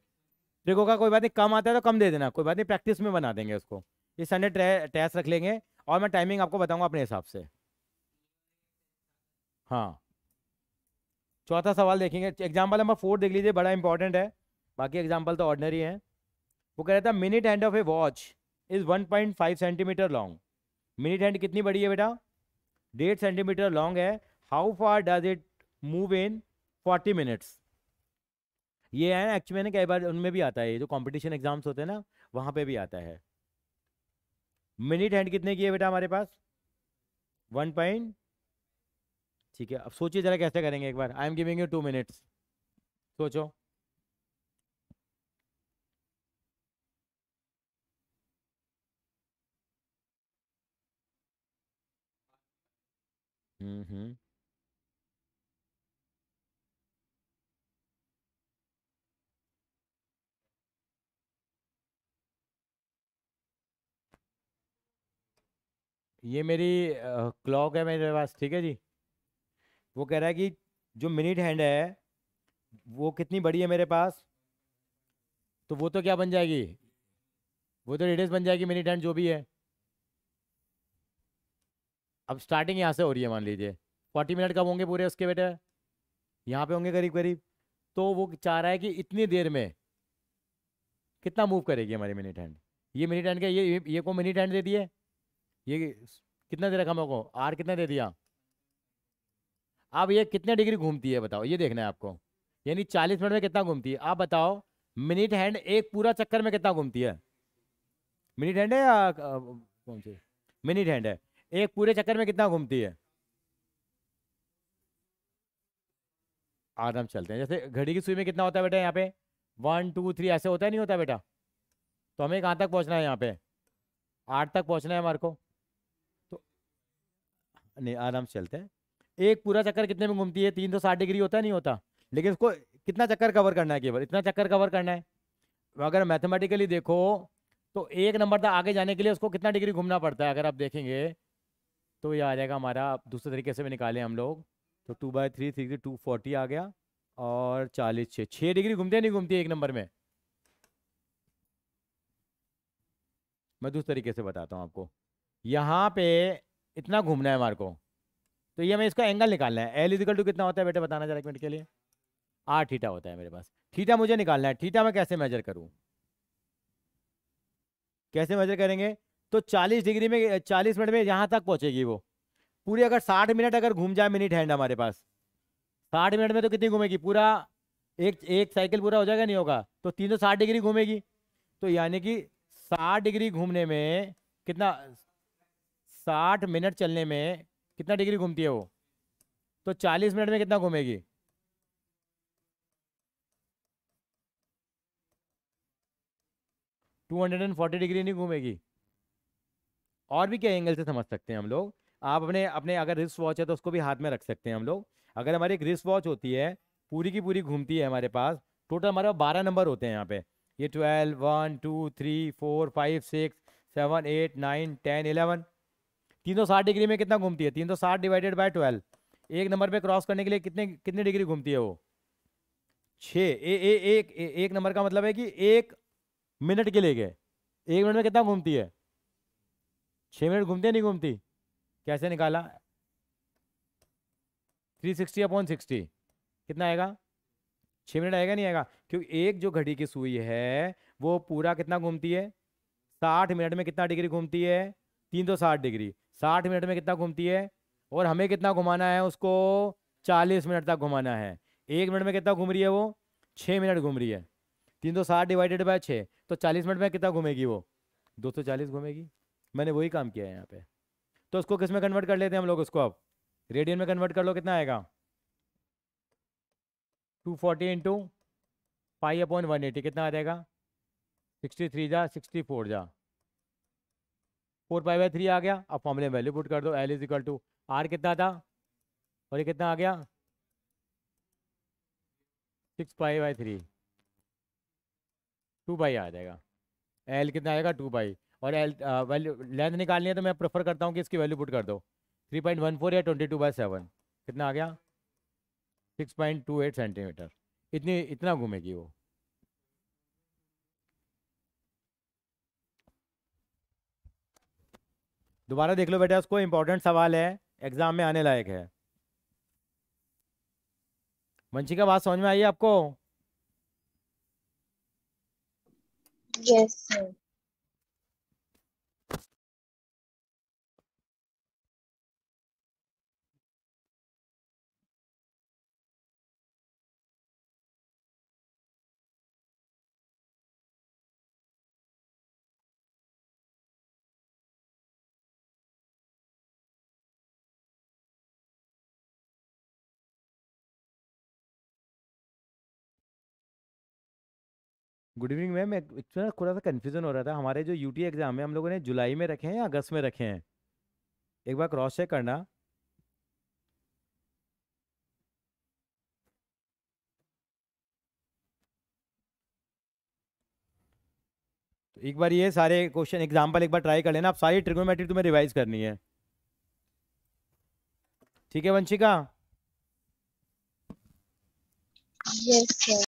ट्रिको का कोई बात नहीं कम आता है तो कम दे देना कोई बात नहीं प्रैक्टिस में बना देंगे उसको इस संडे टेस्ट रख लेंगे और मैं टाइमिंग आपको बताऊंगा अपने हिसाब से हाँ चौथा सवाल देखेंगे एग्जाम्पल नंबर फोर देख लीजिए बड़ा इंपॉर्टेंट है बाकी एग्जाम्पल तो ऑर्डनरी है वो कह रहा था minute hand of a watch is 1.5 centimetre long minute hand कितनी बड़ी है बेटा डेढ़ सेंटीमीटर लॉन्ग है how far does it move in 40 minutes ये है ना एक्चुअली कई बार उनमें भी आता है जो कॉम्पिटिशन एग्जाम्स होते हैं ना वहाँ पर भी आता है मिनिट हैंड कितने की है बेटा हमारे पास वन पॉइंट ठीक है अब सोचिए जरा कैसे करेंगे एक बार I am giving you two minutes सोचो हम्म, हम्म ये मेरी क्लॉक है मेरे पास ठीक है जी वो कह रहा है कि जो मिनिट हैंड है वो कितनी बड़ी है मेरे पास तो वो तो क्या बन जाएगी वो तो रेडियस बन जाएगी मिनिट हैंड जो भी है अब स्टार्टिंग यहाँ से हो रही है मान लीजिए फोर्टी मिनट कब होंगे पूरे उसके बेटे यहाँ पे होंगे करीब करीब तो वो चाह रहा है कि इतनी देर में कितना मूव करेगी हमारी मिनिट हैंड ये मिनिट हैंड का ये ये को मिनिट हैंड दे दिए ये कितना दे रखा मेरे को आर कितना दे दिया अब ये कितने डिग्री घूमती है बताओ ये देखना है आपको यानी चालीस मिनट में कितना घूमती है आप बताओ मिनट हैंड एक पूरा चक्कर में कितना घूमती है मिनट हैंड है या कौन सी मिनट हैंड है एक पूरे चक्कर में कितना घूमती है आराम चलते हैं जैसे घड़ी की सुई में कितना होता है बेटा यहाँ पे वन टू थ्री ऐसे होता है नहीं होता बेटा तो हमें कहाँ तक पहुँचना है यहाँ पे आठ तक पहुँचना है हमारे को तो नहीं आराम से चलते हैं एक पूरा चक्कर कितने में घूमती है तीन सौ तो साठ डिग्री होता है नहीं होता लेकिन उसको कितना चक्कर कवर करना है केवल इतना चक्कर कवर करना है अगर मैथमेटिकली देखो तो एक नंबर तक आगे जाने के लिए उसको कितना डिग्री घूमना पड़ता है अगर आप देखेंगे तो ये आ जाएगा हमारा दूसरे तरीके से भी निकालें हम लोग तो two by three three two forty आ गया और चालीस छः छः डिग्री घूमते नहीं घूमती एक नंबर में मैं दूसरे तरीके से बताता हूँ आपको यहाँ पे इतना घूमना है हमारे को तो ये हमें इसका एंगल निकालना है एल इजिकल टू कितना होता है बेटा बताना जरा एक मिनट के लिए आर ठीठा होता है मेरे पास ठीठा मुझे निकालना है ठीठा मैं कैसे मेजर करूँ कैसे मेजर करेंगे तो 40 डिग्री में 40 मिनट में यहाँ तक पहुँचेगी वो पूरी अगर 60 मिनट अगर घूम जाए मिनट हैंड हमारे पास 60 मिनट में तो कितनी घूमेगी पूरा एक एक साइकिल पूरा हो जाएगा नहीं होगा तो 360 डिग्री घूमेगी तो यानी कि 60 डिग्री घूमने में कितना 60 मिनट चलने में कितना डिग्री घूमती है वो तो 40 मिनट में कितना घूमेगी two hundred and forty degree नहीं घूमेगी और भी क्या एंगल से समझ सकते हैं हम लोग आप अपने अपने अगर रिस्क वॉच है तो उसको भी हाथ में रख सकते हैं हम लोग अगर हमारी एक रिस्क वॉच होती है पूरी की पूरी घूमती है हमारे पास टोटल हमारे पास बारह नंबर होते हैं यहाँ पे ये twelve one two three four five six seven eight nine ten eleven तीन सौ डिग्री में कितना घूमती है तीन सौ डिवाइडेड बाय ट्वेल्व एक नंबर पे क्रॉस करने के लिए कितने कितनी डिग्री घूमती है वो छः ए, ए, एक ए, एक नंबर का मतलब है कि एक मिनट के लिए गए एक मिनट में कितना घूमती है छः मिनट घूमती है नहीं घूमती कैसे निकाला थ्री सिक्सटी अपॉन सिक्सटी कितना आएगा छः मिनट आएगा नहीं आएगा क्योंकि एक जो घड़ी की सुई है वो पूरा कितना घूमती है साठ मिनट में कितना डिग्री घूमती है तीन सौ साठ डिग्री साठ मिनट में कितना घूमती है और हमें कितना घुमाना है उसको चालीस मिनट तक घुमाना है एक मिनट में कितना घूम रही है वो छः मिनट घूम रही है तीन सौ साठ डिवाइडेड बाय छः तो चालीस मिनट में कितना घूमेगी वो दो सौ चालीस घूमेगी मैंने वही काम किया है यहाँ पे तो उसको किस में कन्वर्ट कर लेते हैं हम लोग उसको अब रेडियन में कन्वर्ट कर लो कितना आएगा two forty into five upon one eighty कितना आ जाएगा सिक्सटी थ्री जा सिक्सटी फोर जा फोर पाई बाई थ्री आ गया अब फॉर्मूले में वैल्यू पुट कर दो l is equal to r कितना था और ये कितना आ गया six pi by three two pi आ जाएगा एल कितना आएगा टू पाई और एल वैल्यू लेंथ निकालनी है तो मैं प्रेफर करता हूँ कि इसकी वैल्यू पुट कर दो थ्री पॉइंट वन फोर या ट्वेंटी टू बाई सेवन कितना आ गया six point two eight centimetre इतनी इतना घूमेगी वो दोबारा देख लो बेटा उसको इंपॉर्टेंट सवाल है एग्जाम में आने लायक है वंशी का बात समझ में आई आपको yes yes, good evening ma'am actually थोड़ा सा कन्फ्यूजन हो रहा था हमारे जो यूटी एग्ज़ाम है हम लोगों ने जुलाई में रखे हैं या अगस्त में रखे हैं एक बार क्रॉस चेक करना तो एक बार ये सारे क्वेश्चन एग्जाम्पल एक बार ट्राई कर लेना आप सारी ट्रिग्नोमेट्री तुम्हें रिवाइज करनी है ठीक है वंशिका yes, सर